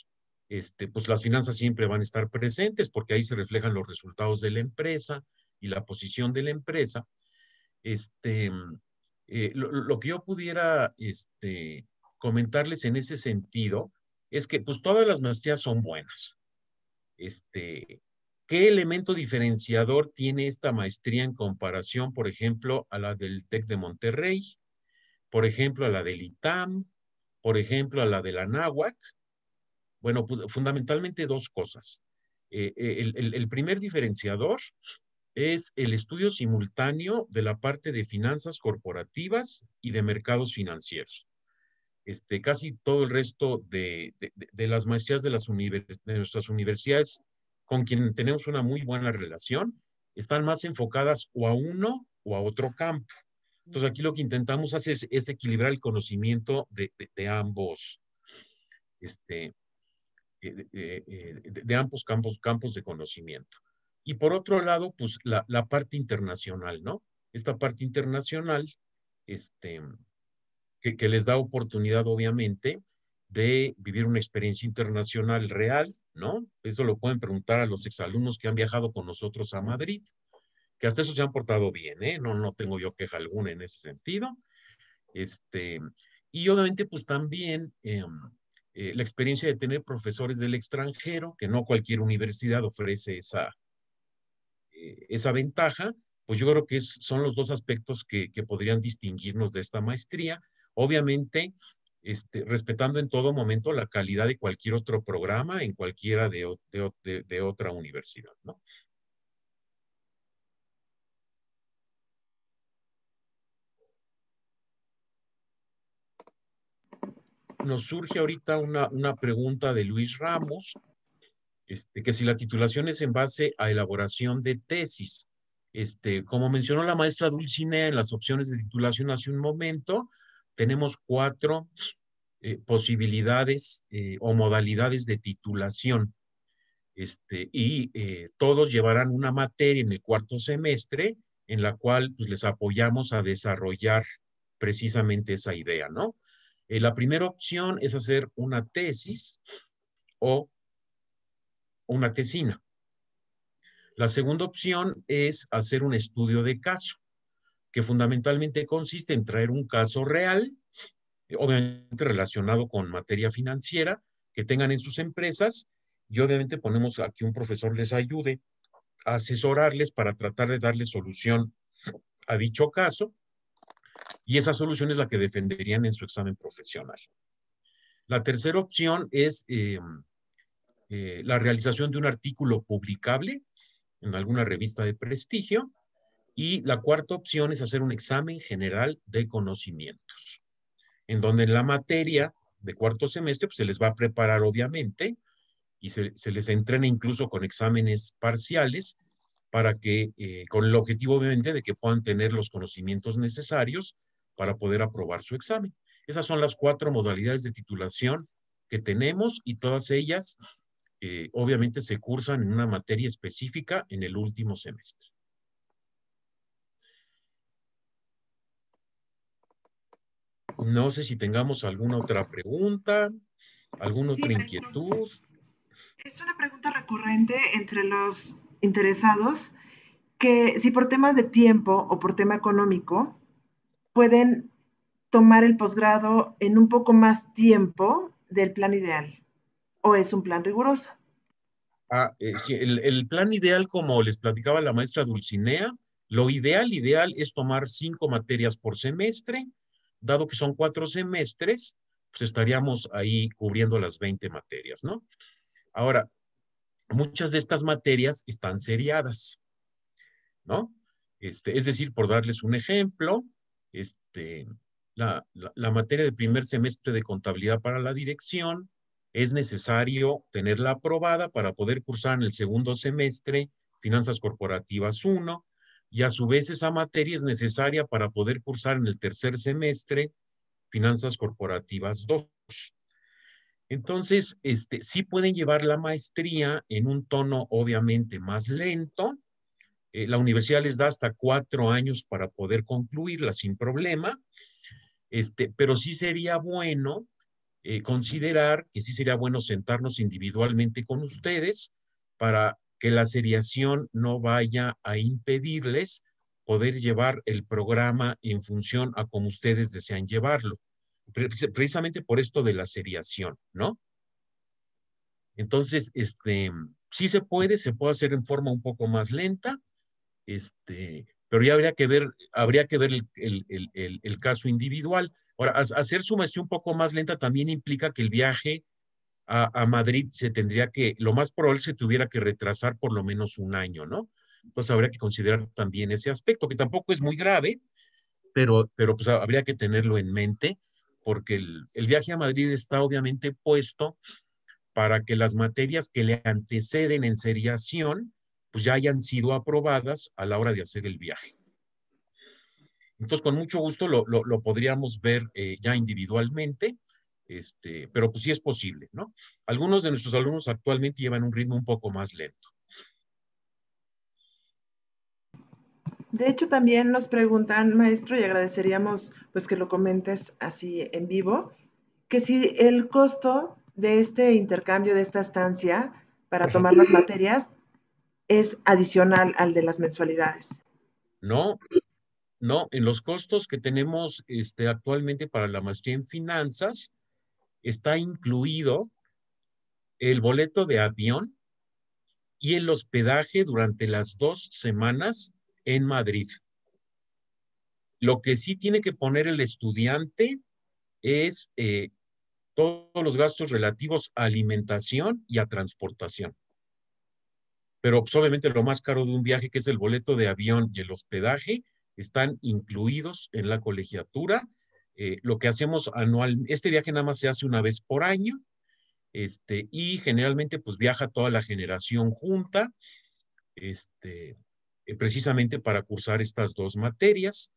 este, pues las finanzas siempre van a estar presentes porque ahí se reflejan los resultados de la empresa y la posición de la empresa. Este, eh, lo, que yo pudiera este, comentarles en ese sentido es que pues todas las maestrías son buenas. Este, ¿Qué elemento diferenciador tiene esta maestría en comparación, por ejemplo, a la del TEC de Monterrey por ejemplo, a la del ITAM, por ejemplo, a la de la NAWAC. Bueno, pues, fundamentalmente dos cosas. Eh, eh, el, primer diferenciador es el estudio simultáneo de la parte de finanzas corporativas y de mercados financieros. Este, casi todo el resto de, las maestrías de, las de nuestras universidades, con quien tenemos una muy buena relación, están más enfocadas o a uno o a otro campo. Entonces aquí lo que intentamos hacer es, equilibrar el conocimiento de, ambos, este, eh, eh, eh, de, ambos campos, campos de conocimiento. Y por otro lado, pues la, parte internacional, ¿no? Esta parte internacional, este, que, que les da oportunidad, obviamente, de vivir una experiencia internacional real, ¿no? Eso lo pueden preguntar a los exalumnos que han viajado con nosotros a Madrid, que hasta eso se han portado bien, ¿eh? No, no tengo yo queja alguna en ese sentido. Este, y obviamente, pues también eh, eh, la experiencia de tener profesores del extranjero, que no cualquier universidad ofrece esa, eh, esa ventaja, pues yo creo que son los dos aspectos que, podrían distinguirnos de esta maestría. Obviamente, este, respetando en todo momento la calidad de cualquier otro programa en cualquiera de, de otra universidad, ¿no? nos surge ahorita una, una pregunta de Luis Ramos, este, que si la titulación es en base a elaboración de tesis. Este, como mencionó la maestra Dulcinea en las opciones de titulación hace un momento, tenemos cuatro eh, posibilidades eh, o modalidades de titulación. Este, y eh, todos llevarán una materia en el cuarto semestre en la cual pues, les apoyamos a desarrollar precisamente esa idea, ¿no? Eh, la primera opción es hacer una tesis o una tesina. La segunda opción es hacer un estudio de caso, que fundamentalmente consiste en traer un caso real, obviamente relacionado con materia financiera, que tengan en sus empresas, y obviamente ponemos aquí un profesor les ayude a asesorarles para tratar de darle solución a dicho caso y esa solución es la que defenderían en su examen profesional. La tercera opción es eh, eh, la realización de un artículo publicable en alguna revista de prestigio. Y la cuarta opción es hacer un examen general de conocimientos, en donde en la materia de cuarto semestre pues, se les va a preparar obviamente y se, les entrena incluso con exámenes parciales para que, eh, con el objetivo obviamente de que puedan tener los conocimientos necesarios para poder aprobar su examen. Esas son las cuatro modalidades de titulación que tenemos y todas ellas eh, obviamente se cursan en una materia específica en el último semestre. No sé si tengamos alguna otra pregunta, alguna otra inquietud. Es una pregunta recurrente entre los interesados que si por tema de tiempo o por tema económico pueden tomar el posgrado en un poco más tiempo del plan ideal? ¿O es un plan riguroso? Ah, eh, el, plan ideal, como les platicaba la maestra Dulcinea, lo ideal, ideal es tomar cinco materias por semestre. Dado que son cuatro semestres, pues estaríamos ahí cubriendo las 20 materias, ¿no? Ahora, muchas de estas materias están seriadas, ¿no? Este, es decir, por darles un ejemplo, este, la, materia de primer semestre de contabilidad para la dirección. Es necesario tenerla aprobada para poder cursar en el segundo semestre Finanzas Corporativas 1 y a su vez esa materia es necesaria para poder cursar en el tercer semestre Finanzas Corporativas 2. Entonces, este, sí pueden llevar la maestría en un tono obviamente más lento, eh, la universidad les da hasta cuatro años para poder concluirla sin problema, este, pero sí sería bueno eh, considerar que sí sería bueno sentarnos individualmente con ustedes para que la seriación no vaya a impedirles poder llevar el programa en función a como ustedes desean llevarlo, precisamente por esto de la seriación, ¿no? Entonces, este, sí se puede, se puede hacer en forma un poco más lenta, este, pero ya habría que ver, habría que ver el, caso individual. Ahora, hacer su maestría un poco más lenta también implica que el viaje a, Madrid se tendría que, lo más probable se tuviera que retrasar por lo menos un año, ¿no? Entonces habría que considerar también ese aspecto, que tampoco es muy grave, pero, pero pues habría que tenerlo en mente, porque el, el viaje a Madrid está obviamente puesto para que las materias que le anteceden en seriación pues ya hayan sido aprobadas a la hora de hacer el viaje. Entonces, con mucho gusto lo, podríamos ver eh, ya individualmente, este, pero pues sí es posible, ¿no? Algunos de nuestros alumnos actualmente llevan un ritmo un poco más lento. De hecho, también nos preguntan, maestro, y agradeceríamos pues que lo comentes así en vivo, que si el costo de este intercambio, de esta estancia para tomar las materias, es adicional al de las mensualidades. No, no, en los costos que tenemos este, actualmente para la maestría en finanzas está incluido el boleto de avión y el hospedaje durante las dos semanas en Madrid. Lo que sí tiene que poner el estudiante es eh, todos los gastos relativos a alimentación y a transportación pero pues, obviamente lo más caro de un viaje, que es el boleto de avión y el hospedaje, están incluidos en la colegiatura. Eh, lo que hacemos anual, este viaje nada más se hace una vez por año, este, y generalmente pues viaja toda la generación junta, este, eh, precisamente para cursar estas dos materias.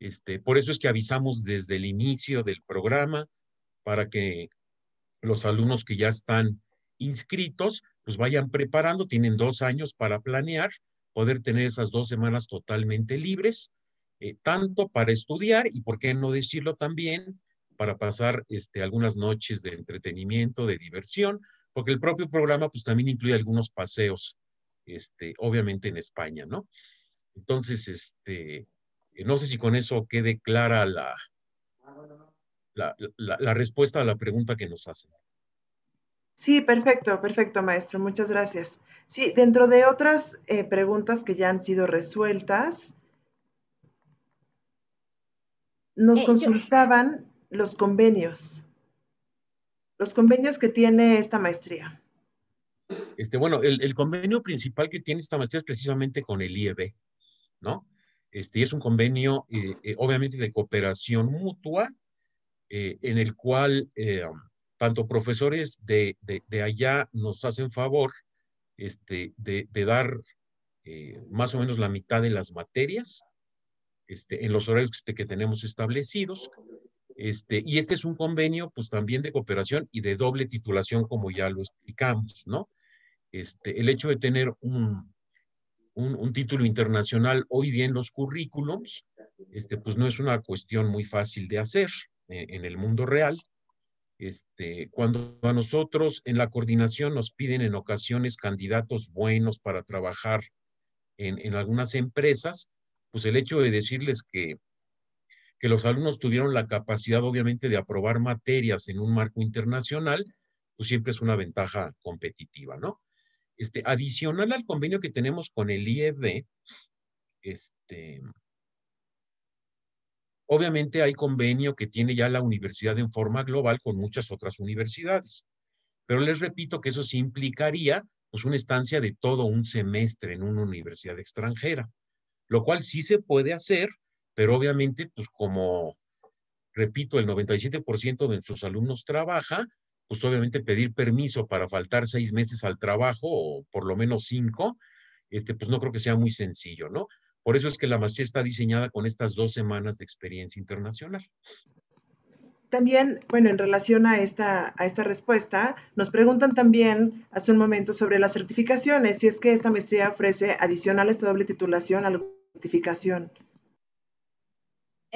Este, por eso es que avisamos desde el inicio del programa para que los alumnos que ya están inscritos pues vayan preparando, tienen dos años para planear, poder tener esas dos semanas totalmente libres, eh, tanto para estudiar y, por qué no decirlo también, para pasar este, algunas noches de entretenimiento, de diversión, porque el propio programa pues también incluye algunos paseos, este, obviamente en España, ¿no? Entonces, este, no sé si con eso quede clara la, la respuesta a la pregunta que nos hacen. Sí, perfecto, perfecto, maestro. Muchas gracias. Sí, dentro de otras eh, preguntas que ya han sido resueltas, nos eh, consultaban los convenios, los convenios que tiene esta maestría. Este, bueno, el, convenio principal que tiene esta maestría es precisamente con el IEB, ¿no? Este, es un convenio, eh, obviamente, de cooperación mutua, en el cual tanto profesores de, de, allá nos hacen favor este, de, dar eh, más o menos la mitad de las materias este, en los horarios este, que, tenemos establecidos. Este, y este es un convenio, pues también de cooperación y de doble titulación, como ya lo explicamos, ¿no? Este, el hecho de tener un, un, título internacional hoy día en los currículums, este, pues no es una cuestión muy fácil de hacer eh, en el mundo real. Este, cuando a nosotros en la coordinación nos piden en ocasiones candidatos buenos para trabajar en, algunas empresas, pues el hecho de decirles que, que los alumnos tuvieron la capacidad obviamente de aprobar materias en un marco internacional, pues siempre es una ventaja competitiva, ¿no? Este, adicional al convenio que tenemos con el IEB, este, Obviamente hay convenio que tiene ya la universidad en forma global con muchas otras universidades, pero les repito que eso sí implicaría pues una estancia de todo un semestre en una universidad extranjera, lo cual sí se puede hacer, pero obviamente pues como, repito, el 97% de sus alumnos trabaja, pues obviamente pedir permiso para faltar seis meses al trabajo o por lo menos cinco, este, pues no creo que sea muy sencillo, ¿no? Por eso es que la maestría está diseñada con estas dos semanas de experiencia internacional. También, bueno, en relación a esta, a esta respuesta, nos preguntan también hace un momento sobre las certificaciones, si es que esta maestría ofrece adicional esta doble titulación a la certificación.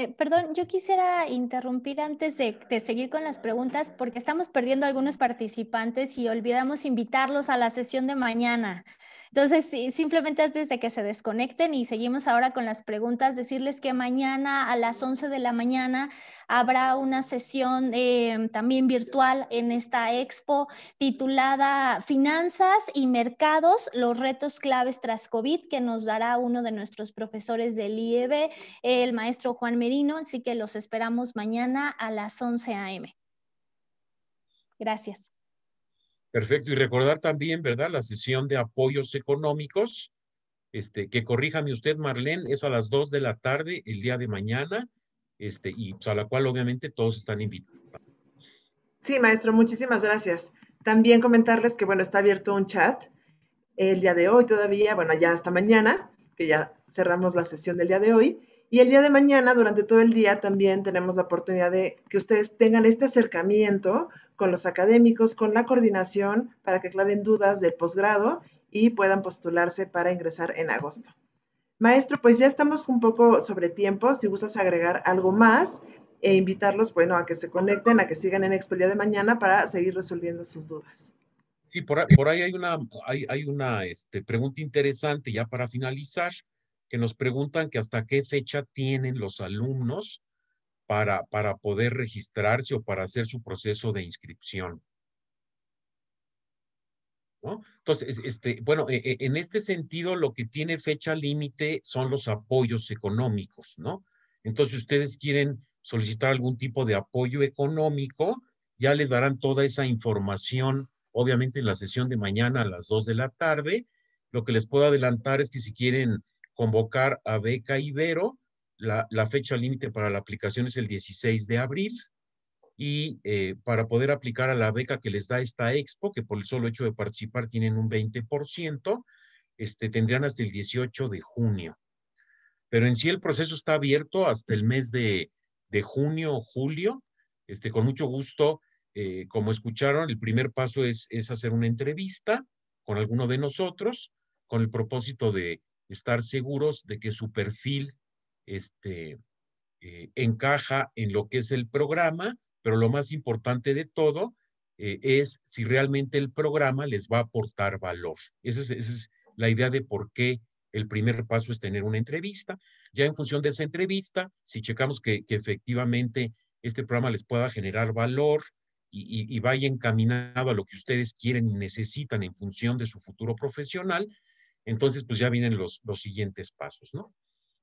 Eh, perdón, yo quisiera interrumpir antes de, seguir con las preguntas porque estamos perdiendo algunos participantes y olvidamos invitarlos a la sesión de mañana. Entonces, simplemente antes de que se desconecten y seguimos ahora con las preguntas, decirles que mañana a las 11 de la mañana habrá una sesión eh, también virtual en esta expo titulada Finanzas y Mercados, los retos claves tras COVID, que nos dará uno de nuestros profesores del IEB, el maestro Juan así que los esperamos mañana a las 11 a.m. Gracias. Perfecto, y recordar también, ¿verdad? La sesión de apoyos económicos, este, que corríjame usted, Marlene, es a las 2 de la tarde el día de mañana, este, y pues, a la cual obviamente todos están invitados. Sí, maestro, muchísimas gracias. También comentarles que, bueno, está abierto un chat el día de hoy todavía, bueno, ya hasta mañana, que ya cerramos la sesión del día de hoy, y el día de mañana, durante todo el día, también tenemos la oportunidad de que ustedes tengan este acercamiento con los académicos, con la coordinación, para que aclaren dudas del posgrado y puedan postularse para ingresar en agosto. Maestro, pues ya estamos un poco sobre tiempo. Si gustas agregar algo más e invitarlos, bueno, a que se conecten, a que sigan en Expo el día de mañana para seguir resolviendo sus dudas. Sí, por, ahí hay una, este, pregunta interesante ya para finalizar que nos preguntan que hasta qué fecha tienen los alumnos para, para poder registrarse o para hacer su proceso de inscripción. Entonces, este, bueno, e, e, en este sentido, lo que tiene fecha límite son los apoyos económicos, ¿no? Entonces, si ustedes quieren solicitar algún tipo de apoyo económico, ya les darán toda esa información, obviamente en la sesión de mañana a las 2 de la tarde. Lo que les puedo adelantar es que si quieren convocar a Beca Ibero. La, fecha límite para la aplicación es el 16 de abril y eh, para poder aplicar a la beca que les da esta expo, que por el solo hecho de participar tienen un 20%, este, tendrían hasta el 18 de junio. Pero en sí el proceso está abierto hasta el mes de, de junio o julio. Este, con mucho gusto, eh, como escucharon, el primer paso es, es hacer una entrevista con alguno de nosotros con el propósito de, estar seguros de que su perfil este, eh, encaja en lo que es el programa, pero lo más importante de todo eh, es si realmente el programa les va a aportar valor. Esa es, la idea de por qué el primer paso es tener una entrevista. Ya en función de esa entrevista, si checamos que, efectivamente este programa les pueda generar valor y, y, vaya encaminado a lo que ustedes quieren y necesitan en función de su futuro profesional, entonces pues ya vienen los, siguientes pasos, ¿no?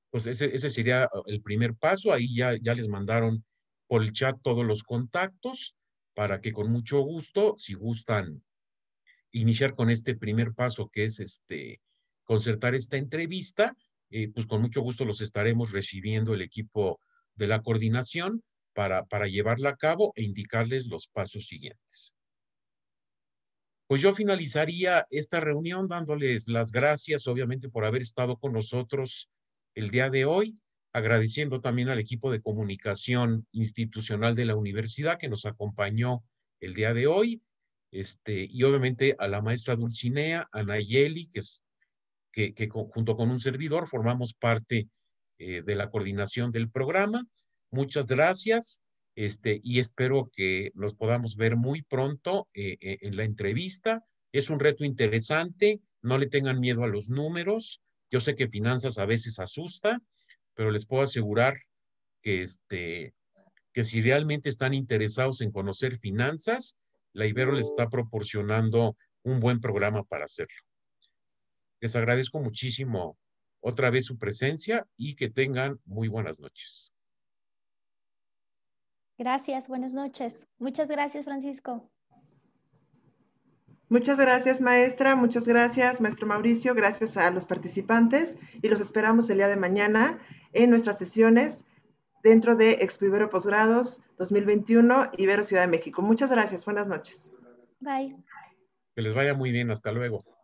Pues ese, sería uh, el primer paso, ahí ya, ya les mandaron por el chat todos los contactos para que con mucho gusto, si gustan iniciar con este primer paso que es este concertar esta entrevista, eh, pues con mucho gusto los estaremos recibiendo el equipo de la coordinación para, para llevarla a cabo e indicarles los pasos siguientes. Pues yo finalizaría esta reunión dándoles las gracias, obviamente, por haber estado con nosotros el día de hoy, agradeciendo también al equipo de comunicación institucional de la universidad que nos acompañó el día de hoy, este, y obviamente a la maestra Dulcinea, a Nayeli, que, que, junto con un servidor formamos parte eh, de la coordinación del programa. Muchas gracias este, y espero que los podamos ver muy pronto eh, eh, en la entrevista. Es un reto interesante, no le tengan miedo a los números. Yo sé que finanzas a veces asusta, pero les puedo asegurar que, este, que si realmente están interesados en conocer finanzas, la Ibero les está proporcionando un buen programa para hacerlo. Les agradezco muchísimo otra vez su presencia y que tengan muy buenas noches. Gracias, buenas noches. Muchas gracias, Francisco. Muchas gracias, maestra. Muchas gracias, maestro Mauricio. Gracias a los participantes y los esperamos el día de mañana en nuestras sesiones dentro de Expo Ibero Posgrados 2021 Ibero Ciudad de México. Muchas gracias. Buenas noches. Bye. Que les vaya muy bien. Hasta luego.